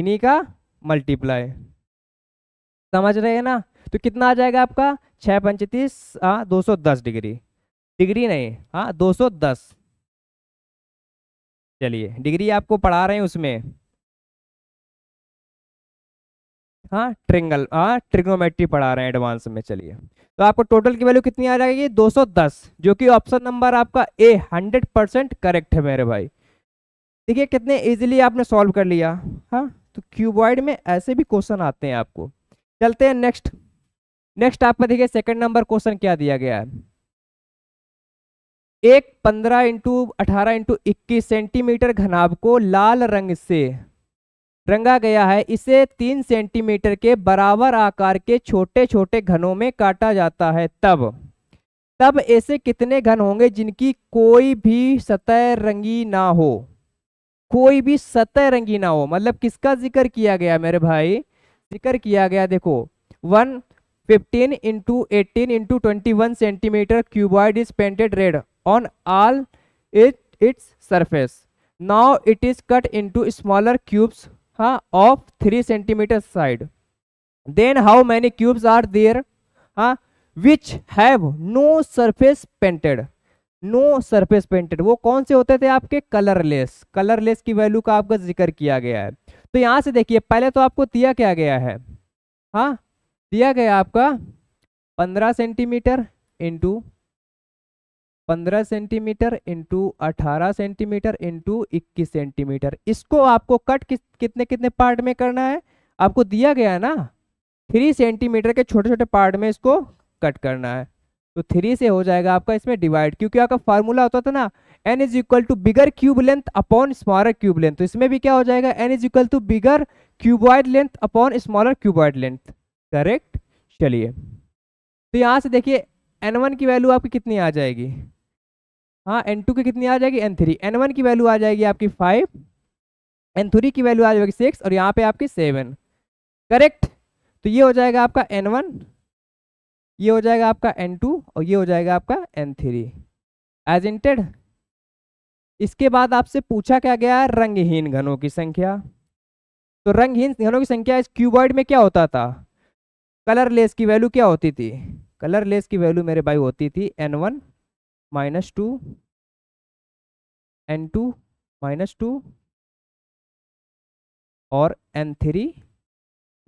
इन्हीं का मल्टीप्लाई समझ रहे हैं ना तो कितना आ जाएगा आपका छः पंचतीस हाँ दो सौ दस डिग्री डिग्री नहीं हाँ दो सौ दस चलिए डिग्री आपको पढ़ा रहे हैं उसमें हाँ ट्रिंगल हाँ ट्रिग्नोमेट्री पढ़ा रहे हैं एडवांस में चलिए तो आपको टोटल की वैल्यू कितनी आ जाएगी 210 जो कि ऑप्शन नंबर आपका ए 100 परसेंट करेक्ट है मेरे भाई देखिए कितने इजीली आपने सॉल्व कर लिया हाँ तो क्यूबॉइड में ऐसे भी क्वेश्चन आते हैं आपको चलते हैं नेक्स्ट नेक्स्ट आपका देखिए सेकंड नंबर क्वेश्चन क्या दिया गया है एक पंद्रह इंटू अठारह इंटू इक्कीस सेंटीमीटर घनाब को लाल रंग से रंगा गया है इसे तीन सेंटीमीटर के बराबर आकार के छोटे छोटे घनों में काटा जाता है तब तब ऐसे कितने घन होंगे जिनकी कोई भी सतह रंगी ना हो कोई भी सतह रंगी ना हो मतलब किसका जिक्र किया गया मेरे भाई जिक्र किया गया देखो one fifteen into eighteen into twenty one centimetre cuboid is painted red on all it its surface now it is cut into smaller cubes हाँ of three centimetre side then how many cubes are there हाँ which have no surface painted no surface painted वो कौन से होते थे आपके colourless colourless की value का आपका जिक्र किया गया है तो यहाँ से देखिए पहले तो आपको दिया क्या गया है हाँ दिया गया आपका पंद्रह सेंटीमीटर इंटू पंद्रह सेंटीमीटर इंटू अठारह सेंटीमीटर इंटू इक्कीस सेंटीमीटर इसको आपको कट किस कितने कितने पार्ट में करना है आपको दिया गया ना थ्री सेंटीमीटर के छोटे छोटे पार्ट में इसको कट करना है तो थ्री से हो जाएगा आपका इसमें डिवाइड क्योंकि आपका फार्मूला होता था ना N is equal to bigger cube length upon smaller cube length तो इसमें भी क्या हो जाएगा N is equal to bigger cuboid length upon smaller cuboid length correct चलिए तो यहाँ से देखिए एन वन की वैल्यू आपकी कितनी आ जाएगी हाँ एन टू की कितनी आ जाएगी एन थ्री एन वन की वैल्यू आ जाएगी आपकी फाइव एन थ्री की वैल्यू आ जाएगी सिक्स और यहाँ पे आपकी सेवन करेक्ट तो ये हो जाएगा आपका एन वन ये हो जाएगा आपका एन टू और ये हो जाएगा आपका एन थ्री एज इंटेड इसके बाद आपसे पूछा क्या गया है रंगहीन घनों की संख्या तो रंगहीन घनों की संख्या इस क्यूबॉइड में क्या होता था कलरलेस की वैल्यू क्या होती थी कलरलेस की वैल्यू मेरे भाई होती थी N one minus two N two minus two और N three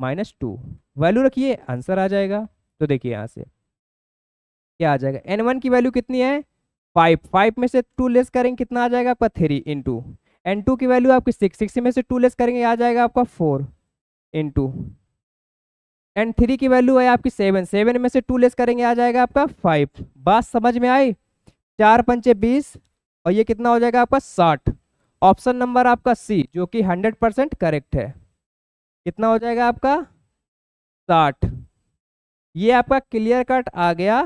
minus two value रखिए आंसर आ जाएगा तो देखिए यहाँ से क्या आ जाएगा एन वन की वैल्यू कितनी है फाइव फाइव में से टू लेस करेंगे कितना आ जाएगा आपका थ्री इंटू एन टू की वैल्यू आपकी सिक्स सिक्स में से टू लेस करेंगे आ जाएगा आपका फोर इंटू एंड थ्री की वैल्यू है आपकी सेवन सेवन में से टू लेस करेंगे आ जाएगा आपका फाइव बात समझ में आई चार पंचे बीस और ये कितना हो जाएगा आपका साठ ऑप्शन नंबर आपका सी जो कि हंड्रेड परसेंट करेक्ट है कितना हो जाएगा आपका साठ ये आपका क्लियर कट आ गया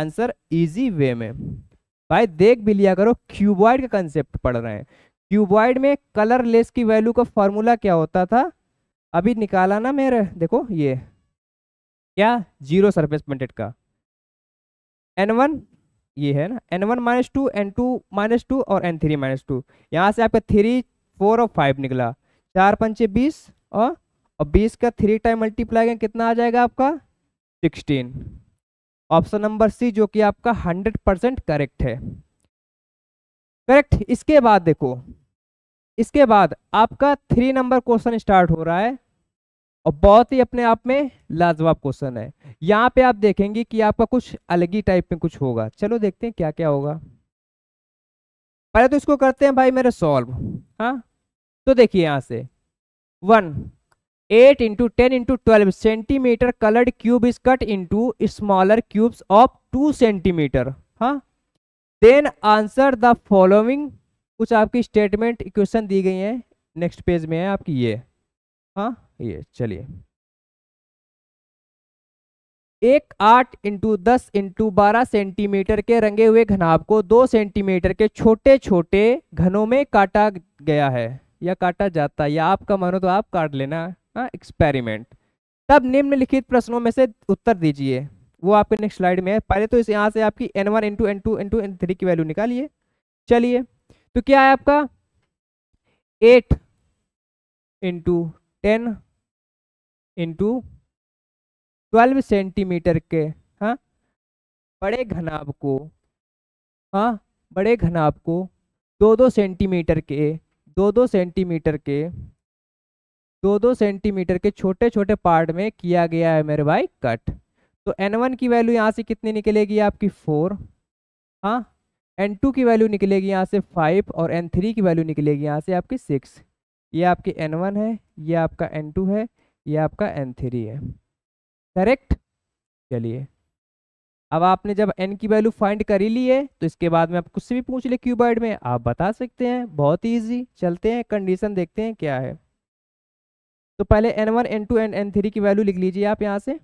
आंसर इजी वे में भाई देख भी लिया करो क्यूबॉइड का कंसेप्ट पढ़ रहे हैं क्यूबॉइड में कलर लेस की वैल्यू का फॉर्मूला क्या होता था अभी निकाला ना मेरे देखो ये क्या जीरो सरफेस पेंटेड का एन वन ये है ना N one minus two N two minus two और एन थ्री माइनस टू यहाँ से आपका थ्री फोर और फाइव निकला चार पंचे बीस और बीस का थ्री टाइम मल्टीप्लाई कितना आ जाएगा आपका सिक्सटीन ऑप्शन नंबर सी जो कि आपका 100 परसेंट करेक्ट है करेक्ट इसके बाद देखो इसके बाद आपका थ्री नंबर क्वेश्चन स्टार्ट हो रहा है और बहुत ही अपने आप में लाजवाब क्वेश्चन है यहाँ पे आप देखेंगे कि आपका कुछ अलग ही टाइप में कुछ होगा चलो देखते हैं क्या क्या होगा पहले तो इसको करते हैं भाई मेरे सॉल्व हाँ तो देखिए यहाँ से one eight into ten into twelve centimetre coloured cube is cut into smaller cubes of two centimetre हाँ देन आंसर द फॉलोइंग कुछ आपकी स्टेटमेंट इक्वेशन दी गई हैं नेक्स्ट पेज में है आपकी ये हाँ ये चलिए एक आठ इंटू दस इंटू बारह सेंटीमीटर के रंगे हुए घनाभ को दो सेंटीमीटर के छोटे छोटे घनों में काटा गया है या काटा जाता है या आपका मानो तो आप काट लेना एक्सपेरिमेंट हाँ, तब निम्नलिखित प्रश्नों में से उत्तर दीजिए वो आपके नेक्स्ट स्लाइड में है पहले तो इस यहाँ से आपकी N one into N two into N three की वैल्यू निकालिए चलिए तो क्या है आपका eight into ten into twelve centimetre के हाँ बड़े घनाब को हाँ बड़े घनाब को दो दो सेंटीमीटर के दो दो सेंटीमीटर के दो दो सेंटीमीटर के छोटे छोटे पार्ट में किया गया है मेरे भाई कट तो एन वन की वैल्यू यहाँ से कितनी निकलेगी आपकी फोर हाँ एन टू की वैल्यू निकलेगी यहाँ से फाइव और एन थ्री की वैल्यू निकलेगी यहाँ से आपकी सिक्स ये आपकी एन वन है ये आपका एन टू है ये आपका एन थ्री है करेक्ट चलिए अब आपने जब एन की वैल्यू फाइंड कर ही ली है तो इसके बाद में आप कुछ से भी पूछ ले क्यूबाइड में आप बता सकते हैं बहुत ईजी चलते हैं कंडीशन देखते हैं क्या है तो पहले N one N two and N three की वैल्यू लिख लीजिए आप यहाँ से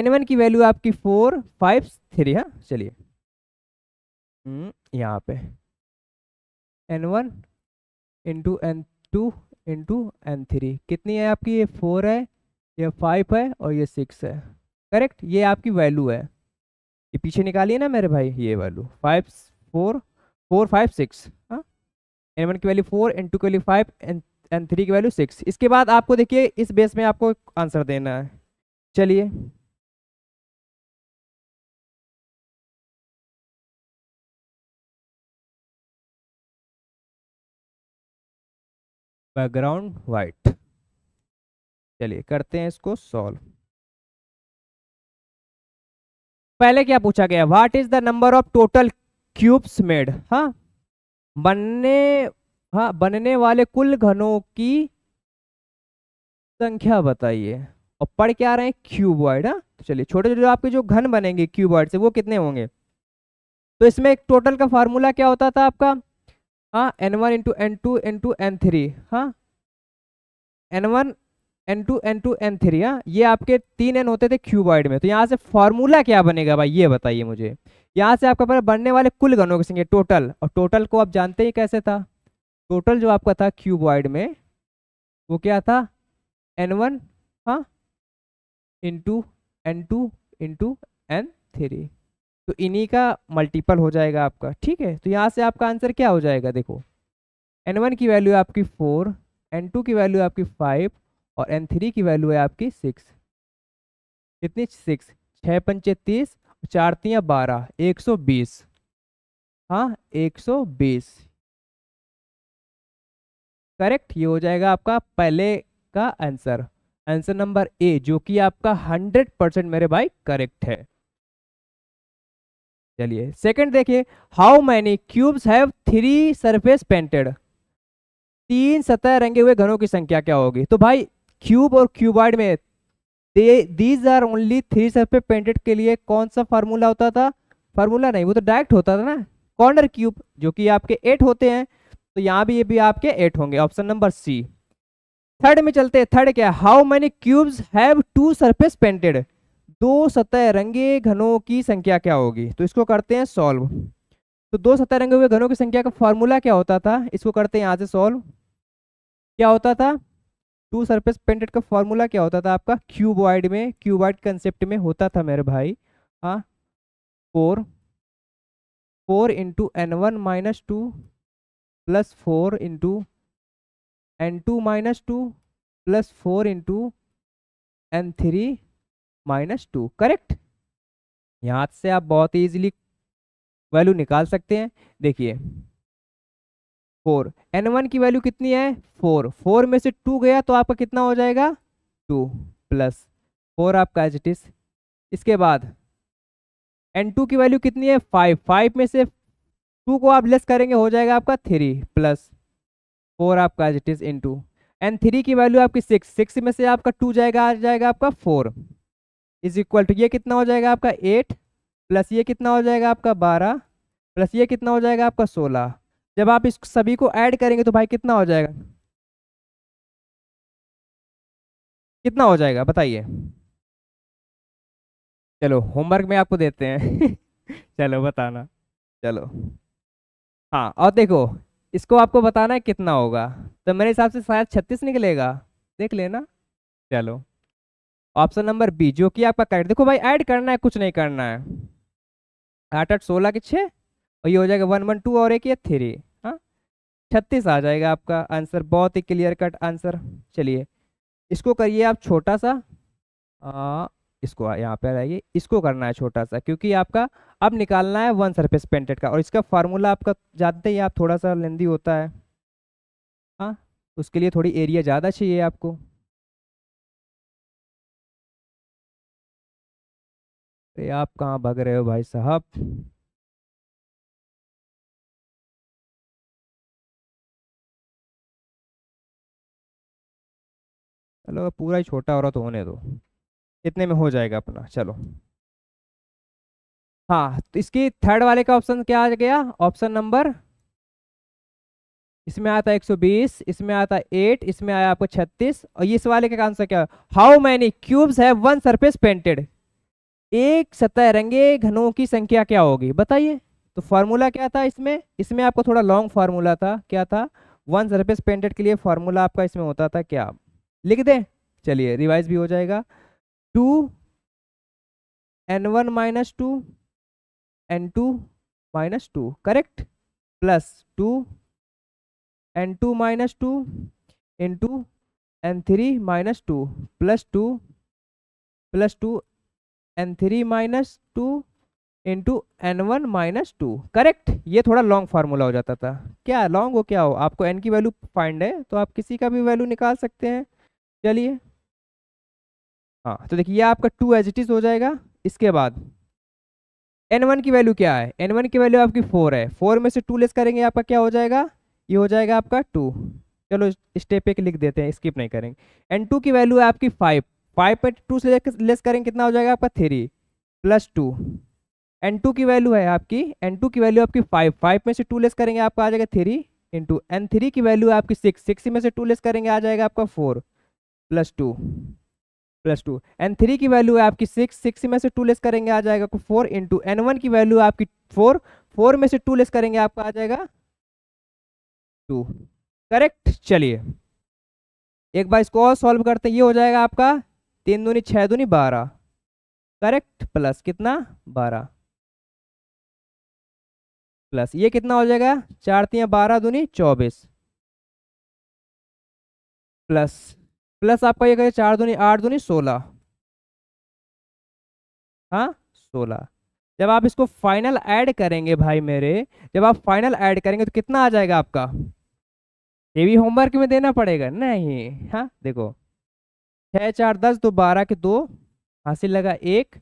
एन वन की वैल्यू आपकी फोर फाइव थ्री हाँ चलिए हम्म, यहाँ पे N one into N two into N three कितनी है आपकी ये फोर है ये फाइव है और ये सिक्स है करेक्ट ये आपकी वैल्यू है ये पीछे निकालिए ना मेरे भाई ये value five four four five six हाँ एन वन की वैल्यू फोर एन टू की value five N and three की वैल्यू सिक्स इसके बाद आपको देखिए इस बेस में आपको आंसर देना है चलिए बैकग्राउंड वाइट चलिए करते हैं इसको सॉल्व पहले क्या पूछा गया what is the number of total cubes made हाँ बनने हाँ बनने वाले कुल घनों की संख्या बताइए और पढ़ क्या रहे हैं क्यूबॉइड हाँ तो चलिए छोटे छोटे आपके जो घन बनेंगे क्यूबॉइड से वो कितने होंगे तो इसमें एक टोटल का फार्मूला क्या होता था आपका हाँ N one into N two N two N three हाँ N one N two N two N three हाँ ये आपके तीन एन होते थे क्यूबॉइड में तो यहाँ से फार्मूला क्या बनेगा भाई ये बताइए मुझे यहाँ से आपका बनने वाले कुल घनों की संख्या टोटल और टोटल को आप जानते ही कैसे था टोटल जो आपका था क्यूबॉइड में वो क्या था एन वन हाँ into N two into N three तो इन्हीं का मल्टीपल हो जाएगा आपका ठीक है तो यहाँ से आपका आंसर क्या हो जाएगा देखो एन वन की वैल्यू आपकी फोर एन टू की वैल्यू आपकी फाइव और एन थ्री की वैल्यू है आपकी सिक्स कितनी सिक्स छः पंचे तीस चारतियाँ बारह एक सौ बीस हाँ एक सौ बीस करेक्ट ये हो जाएगा आपका पहले का आंसर आंसर नंबर ए जो कि आपका हंड्रेड परसेंट मेरे भाई करेक्ट है चलिए सेकंड देखिए how many cubes have three surface painted तीन सतह रंगे हुए घनों की संख्या क्या होगी तो भाई क्यूब और क्यूबाइड में these are only three surface painted के लिए कौन सा फार्मूला होता था फार्मूला नहीं वो तो डायरेक्ट होता था ना कॉर्नर क्यूब जो कि आपके एट होते हैं तो यहाँ भी ये भी आपके एट होंगे ऑप्शन नंबर सी थर्ड में चलते हैं थर्ड क्या how many cubes have two surface painted दो सतह रंगे घनों की संख्या क्या होगी तो इसको करते हैं सॉल्व तो दो सतह रंगे हुए घनों की संख्या का फॉर्मूला क्या होता था इसको करते हैं यहाँ से सॉल्व क्या होता था टू सरफेस पेंटेड का फॉर्मूला क्या होता था आपका क्यूबॉइड में क्यूबॉइड कंसेप्ट में होता था मेरे भाई हाँ four four into N one minus two plus four into N two minus two plus four into N three minus two correct यहाँ से आप बहुत इजीली वैल्यू निकाल सकते हैं देखिए फोर एन वन की वैल्यू कितनी है फोर फोर में से टू गया तो आपका कितना हो जाएगा टू प्लस फोर आपका एज इट इज इसके बाद एन टू की वैल्यू कितनी है फाइव फाइव में से टू को आप लेस करेंगे हो जाएगा आपका थ्री प्लस फोर आपका it is into and three की वैल्यू आपकी सिक्स सिक्स में से आपका टू जाएगा आ जाएगा आपका फोर इज इक्वल टू ये कितना हो जाएगा आपका एट प्लस ये कितना हो जाएगा आपका बारह प्लस ये कितना हो जाएगा आपका सोलह जब आप इस सभी को ऐड करेंगे तो भाई कितना हो जाएगा कितना हो जाएगा बताइए चलो होमवर्क में आपको देते हैं चलो बताना चलो हाँ और देखो इसको आपको बताना है कितना होगा तो मेरे हिसाब से शायद छत्तीस निकलेगा देख लेना चलो ऑप्शन नंबर बी जो कि आपका करेक्ट देखो भाई ऐड करना है कुछ नहीं करना है आठ आठ सोलह के छः और ये हो जाएगा वन वन टू और एक या थ्री हाँ छत्तीस आ जाएगा आपका आंसर बहुत ही क्लियर कट आंसर चलिए इसको करिए आप छोटा सा आ, इसको यहाँ पे आइए इसको करना है छोटा सा क्योंकि आपका अब निकालना है वन सरफेस पेंटेड का और इसका फार्मूला आपका जानते ही आप थोड़ा सा लेंदी होता है हाँ उसके लिए थोड़ी एरिया ज़्यादा चाहिए आपको अरे आप कहाँ भग रहे हो भाई साहब चलो पूरा ही छोटा हो रहा तो होने दो इतने में हो जाएगा अपना चलो हाँ तो इसकी थर्ड वाले का ऑप्शन क्या आ गया ऑप्शन नंबर इसमें आता है 120 इसमें आता है 8 इसमें आया आपको 36 और इस वाले का आंसर क्या हाउ मैनी क्यूब्स है वन सरफेस पेंटेड एक सतह रंगे घनों की संख्या क्या होगी बताइए तो फार्मूला क्या था इसमें इसमें आपको थोड़ा लॉन्ग फार्मूला था क्या था वन सरफेस पेंटेड के लिए फार्मूला आपका इसमें होता था क्या लिख दें चलिए रिवाइज भी हो जाएगा two N one minus two N two minus two correct plus two N two minus two in to N three minus two plus two plus two N three minus two into N one minus two correct ये थोड़ा long formula हो जाता था क्या long हो क्या हो आपको एन की वैल्यू फाइंड है तो आप किसी का भी वैल्यू निकाल सकते हैं चलिए हाँ तो देखिए ये आपका टू एज इट इज हो जाएगा इसके बाद एन वन की वैल्यू क्या है एन वन की वैल्यू आपकी फोर है फोर में से टू लेस करेंगे आपका क्या हो जाएगा ये हो जाएगा आपका टू चलो स्टेप एक लिख देते हैं स्किप नहीं करेंगे एन टू की वैल्यू है आपकी फाइव फाइव पर टू से लेस करेंगे कितना हो जाएगा आपका three plus two N two की वैल्यू है आपकी एन टू की वैल्यू आपकी फाइव फाइव में से टू लेस करेंगे आपका आ जाएगा थ्री इंटू एन थ्री की वैल्यू है आपकी सिक्स सिक्स में से टू लेस करेंगे आ जाएगा आपका four plus two plus two N three की वैल्यू है आपकी सिक्स सिक्स में से टू लेस करेंगे आ जाएगा आपको फोर इंटू एन वन की वैल्यू आपकी फोर फोर में से टू लेस करेंगे आपका आ जाएगा टू करेक्ट चलिए एक बार इसको और सॉल्व करते ये हो जाएगा आपका तीन दूनी छः दूनी बारह करेक्ट प्लस कितना बारह प्लस ये कितना हो जाएगा चार तीन बारह दूनी चौबीस प्लस प्लस आपका ये कहे चार दूनी आठ दूनी सोलह हाँ सोलह जब आप इसको फाइनल ऐड करेंगे भाई मेरे जब आप फाइनल ऐड करेंगे तो कितना आ जाएगा आपका ये भी होमवर्क में देना पड़ेगा नहीं हाँ देखो छः चार दस दो बारह के दो हासिल लगा एक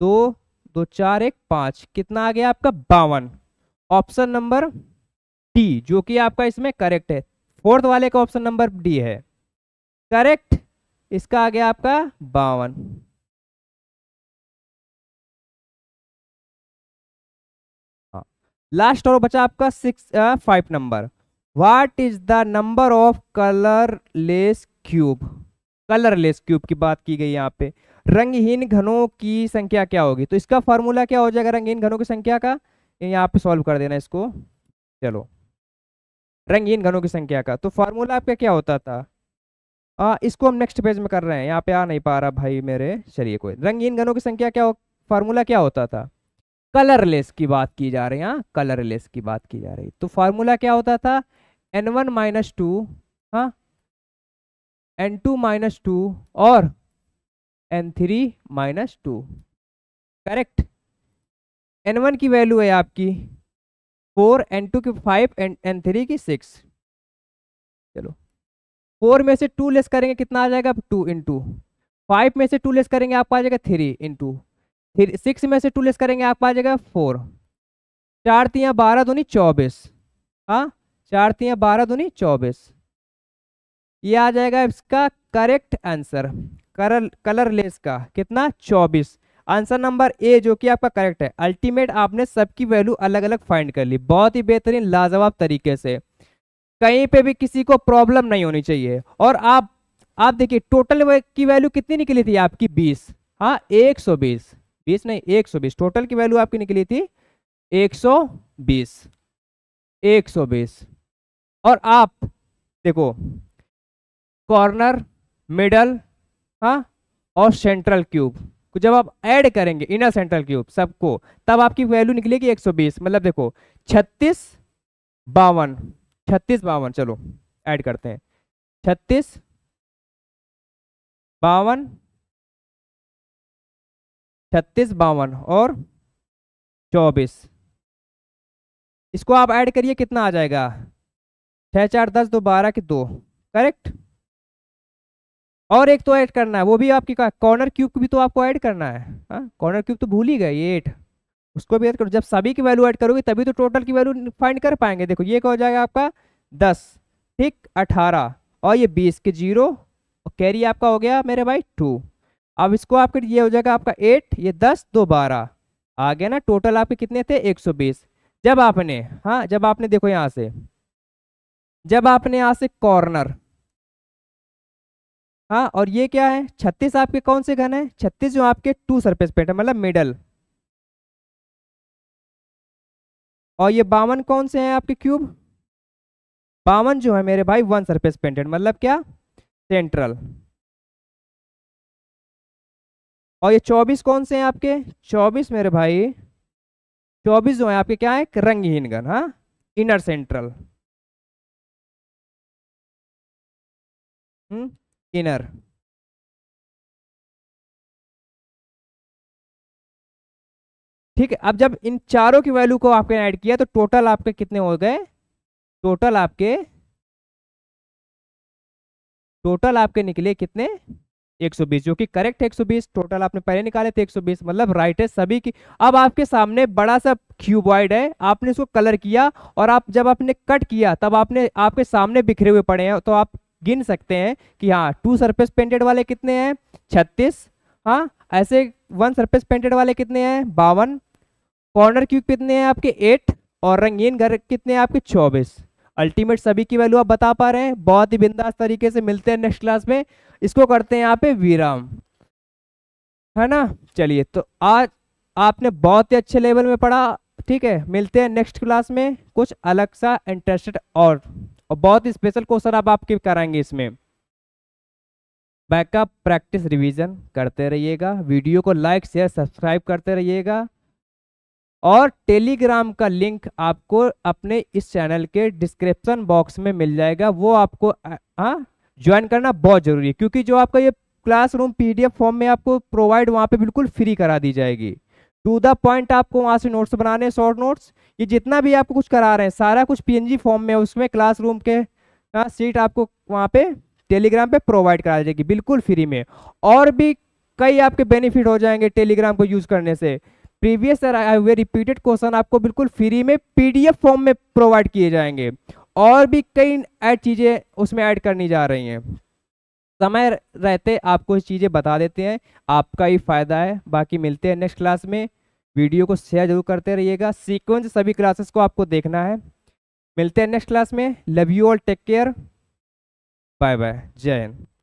दो दो चार एक पाँच कितना आ गया आपका बावन ऑप्शन नंबर डी जो कि आपका इसमें करेक्ट है फोर्थ वाले का ऑप्शन नंबर डी है करेक्ट इसका आ गया आपका बावन हाँ। लास्ट और बचा आपका six five number what is the number of colourless cube colourless cube की बात की गई यहाँ पे रंगहीन घनों की संख्या क्या होगी तो इसका फॉर्मूला क्या हो जाएगा रंगहीन घनों की संख्या का यहाँ पे सॉल्व कर देना इसको चलो रंगहीन घनों की संख्या का तो फॉर्मूला आपका क्या होता था आ, इसको हम नेक्स्ट पेज में कर रहे हैं यहाँ पे आ नहीं पा रहा भाई मेरे चलिए कोई रंगीन गनों की संख्या क्या फार्मूला क्या होता था कलरलेस की बात की जा रही है हाँ कलरलेस की बात की जा रही तो फार्मूला क्या होता था एन वन माइनस टू हाँ एन टू माइनस टू और N three minus two correct N one की वैल्यू है आपकी फोर एन टू की फाइव एन एन थ्री की सिक्स चलो फोर में से टू लेस करेंगे कितना आ जाएगा टू इन टू फाइव में से टू लेस करेंगे आपको आ जाएगा three into three six में से टू लेस करेंगे आपका आ जाएगा फोर चार तिया बारह दूनी चौबीस हाँ चार तिया बारह दूनी चौबीस ये आ जाएगा इसका करेक्ट आंसर कलर लेस का कितना चौबीस आंसर नंबर ए जो कि आपका करेक्ट है अल्टीमेट आपने सबकी वैल्यू अलग अलग फाइंड कर ली बहुत ही बेहतरीन लाजवाब तरीके से कहीं पे भी किसी को प्रॉब्लम नहीं होनी चाहिए और आप आप देखिए टोटल की वैल्यू कितनी निकली थी आपकी बीस हाँ एक सौ बीस बीस नहीं एक सौ बीस टोटल की वैल्यू आपकी निकली थी एक सौ बीस एक सौ बीस और आप देखो कॉर्नर मिडल हाँ और सेंट्रल क्यूब जब आप ऐड करेंगे इनर सेंट्रल क्यूब सबको तब आपकी वैल्यू निकलेगी 120 मतलब देखो छत्तीस बावन छत्तीस बावन चलो ऐड करते हैं छत्तीस बावन छत्तीस बावन और चौबीस इसको आप ऐड करिए कितना आ जाएगा छः चार दस दो बारह के दो करेक्ट और एक तो ऐड करना है वो भी आपकी कॉर्नर क्यूब भी तो आपको ऐड करना है हाँ, कॉर्नर क्यूब तो भूल ही गए ये एट उसको भी ऐड करो जब सभी की वैल्यू ऐड करोगे तभी तो टोटल की वैल्यू फाइंड कर पाएंगे देखो ये क्या हो जाएगा आपका दस ठीक अठारह और ये बीस के जीरो कैरी आपका हो गया मेरे भाई टू अब इसको आपके ये हो जाएगा आपका एट ये दस दो बारह आ गया ना टोटल आपके कितने थे एक सौ बीस जब आपने हाँ जब आपने देखो यहाँ से जब आपने यहाँ से कॉर्नर हाँ और ये क्या है छत्तीस आपके कौन से घन है छत्तीस जो आपके टू सरफेस पेट है मतलब मिडल और ये बावन कौन से हैं आपके क्यूब बावन जो है मेरे भाई वन सरफेस पेंटेड मतलब क्या सेंट्रल और ये चौबीस कौन से हैं आपके चौबीस मेरे भाई चौबीस जो है आपके क्या है रंगहीन गन हाँ इनर सेंट्रल हम्म इनर ठीक है अब जब इन चारों की वैल्यू को आपने ऐड किया तो टोटल आपके कितने हो गए टोटल आपके टोटल आपके निकले कितने 120 जो कि करेक्ट 120 टोटल आपने पहले निकाले थे 120 मतलब राइट है सभी की अब आपके सामने बड़ा सा क्यूबॉइड है आपने इसको कलर किया और आप जब आपने कट किया तब आपने आपके सामने बिखरे हुए पड़े हैं तो आप गिन सकते हैं कि हाँ टू सरफेस पेंटेड वाले कितने हैं छत्तीस हाँ ऐसे वन सरफेस पेंटेड वाले कितने हैं बावन कॉर्नर क्यूब कितने हैं आपके एट और रंगीन घर कितने हैं आपके चौबीस अल्टीमेट सभी की वैल्यू आप बता पा रहे हैं बहुत ही बिंदास तरीके से मिलते हैं नेक्स्ट क्लास में इसको करते हैं यहाँ पे विराम है ना चलिए तो आज आपने बहुत ही अच्छे लेवल में पढ़ा ठीक है मिलते हैं नेक्स्ट क्लास में कुछ अलग सा इंटरेस्टेड और, और बहुत ही स्पेशल क्वेश्चन आप आपके कराएंगे इसमें बैकअप प्रैक्टिस रिवीजन करते रहिएगा वीडियो को लाइक शेयर सब्सक्राइब करते रहिएगा और टेलीग्राम का लिंक आपको अपने इस चैनल के डिस्क्रिप्शन बॉक्स में मिल जाएगा वो आपको हाँ, ज्वाइन करना बहुत जरूरी है क्योंकि जो आपका ये क्लासरूम पीडीएफ फॉर्म में आपको प्रोवाइड वहाँ पे बिल्कुल फ्री करा दी जाएगी टू द पॉइंट आपको वहाँ से नोट्स बनाने हैं शॉर्ट नोट्स ये जितना भी आपको कुछ करा रहे हैं सारा कुछ पी फॉर्म में उसमें क्लास के हाँ, सीट आपको वहाँ पे टेलीग्राम पे प्रोवाइड करा जाएगी बिल्कुल फ्री में और भी कई आपके बेनिफिट हो जाएंगे टेलीग्राम को यूज़ करने से प्रीवियस सर आए हुए रिपीटेड क्वेश्चन आपको बिल्कुल फ्री में पीडीएफ फॉर्म में प्रोवाइड किए जाएंगे और भी कई ऐड चीज़ें उसमें ऐड करनी जा रही हैं समय रहते आपको ये चीज़ें बता देते हैं आपका ही फायदा है बाकी मिलते हैं नेक्स्ट क्लास में वीडियो को शेयर जरूर करते रहिएगा सीक्वेंस सभी क्लासेस को आपको देखना है मिलते हैं नेक्स्ट क्लास में love you all take care bye bye Jai Hind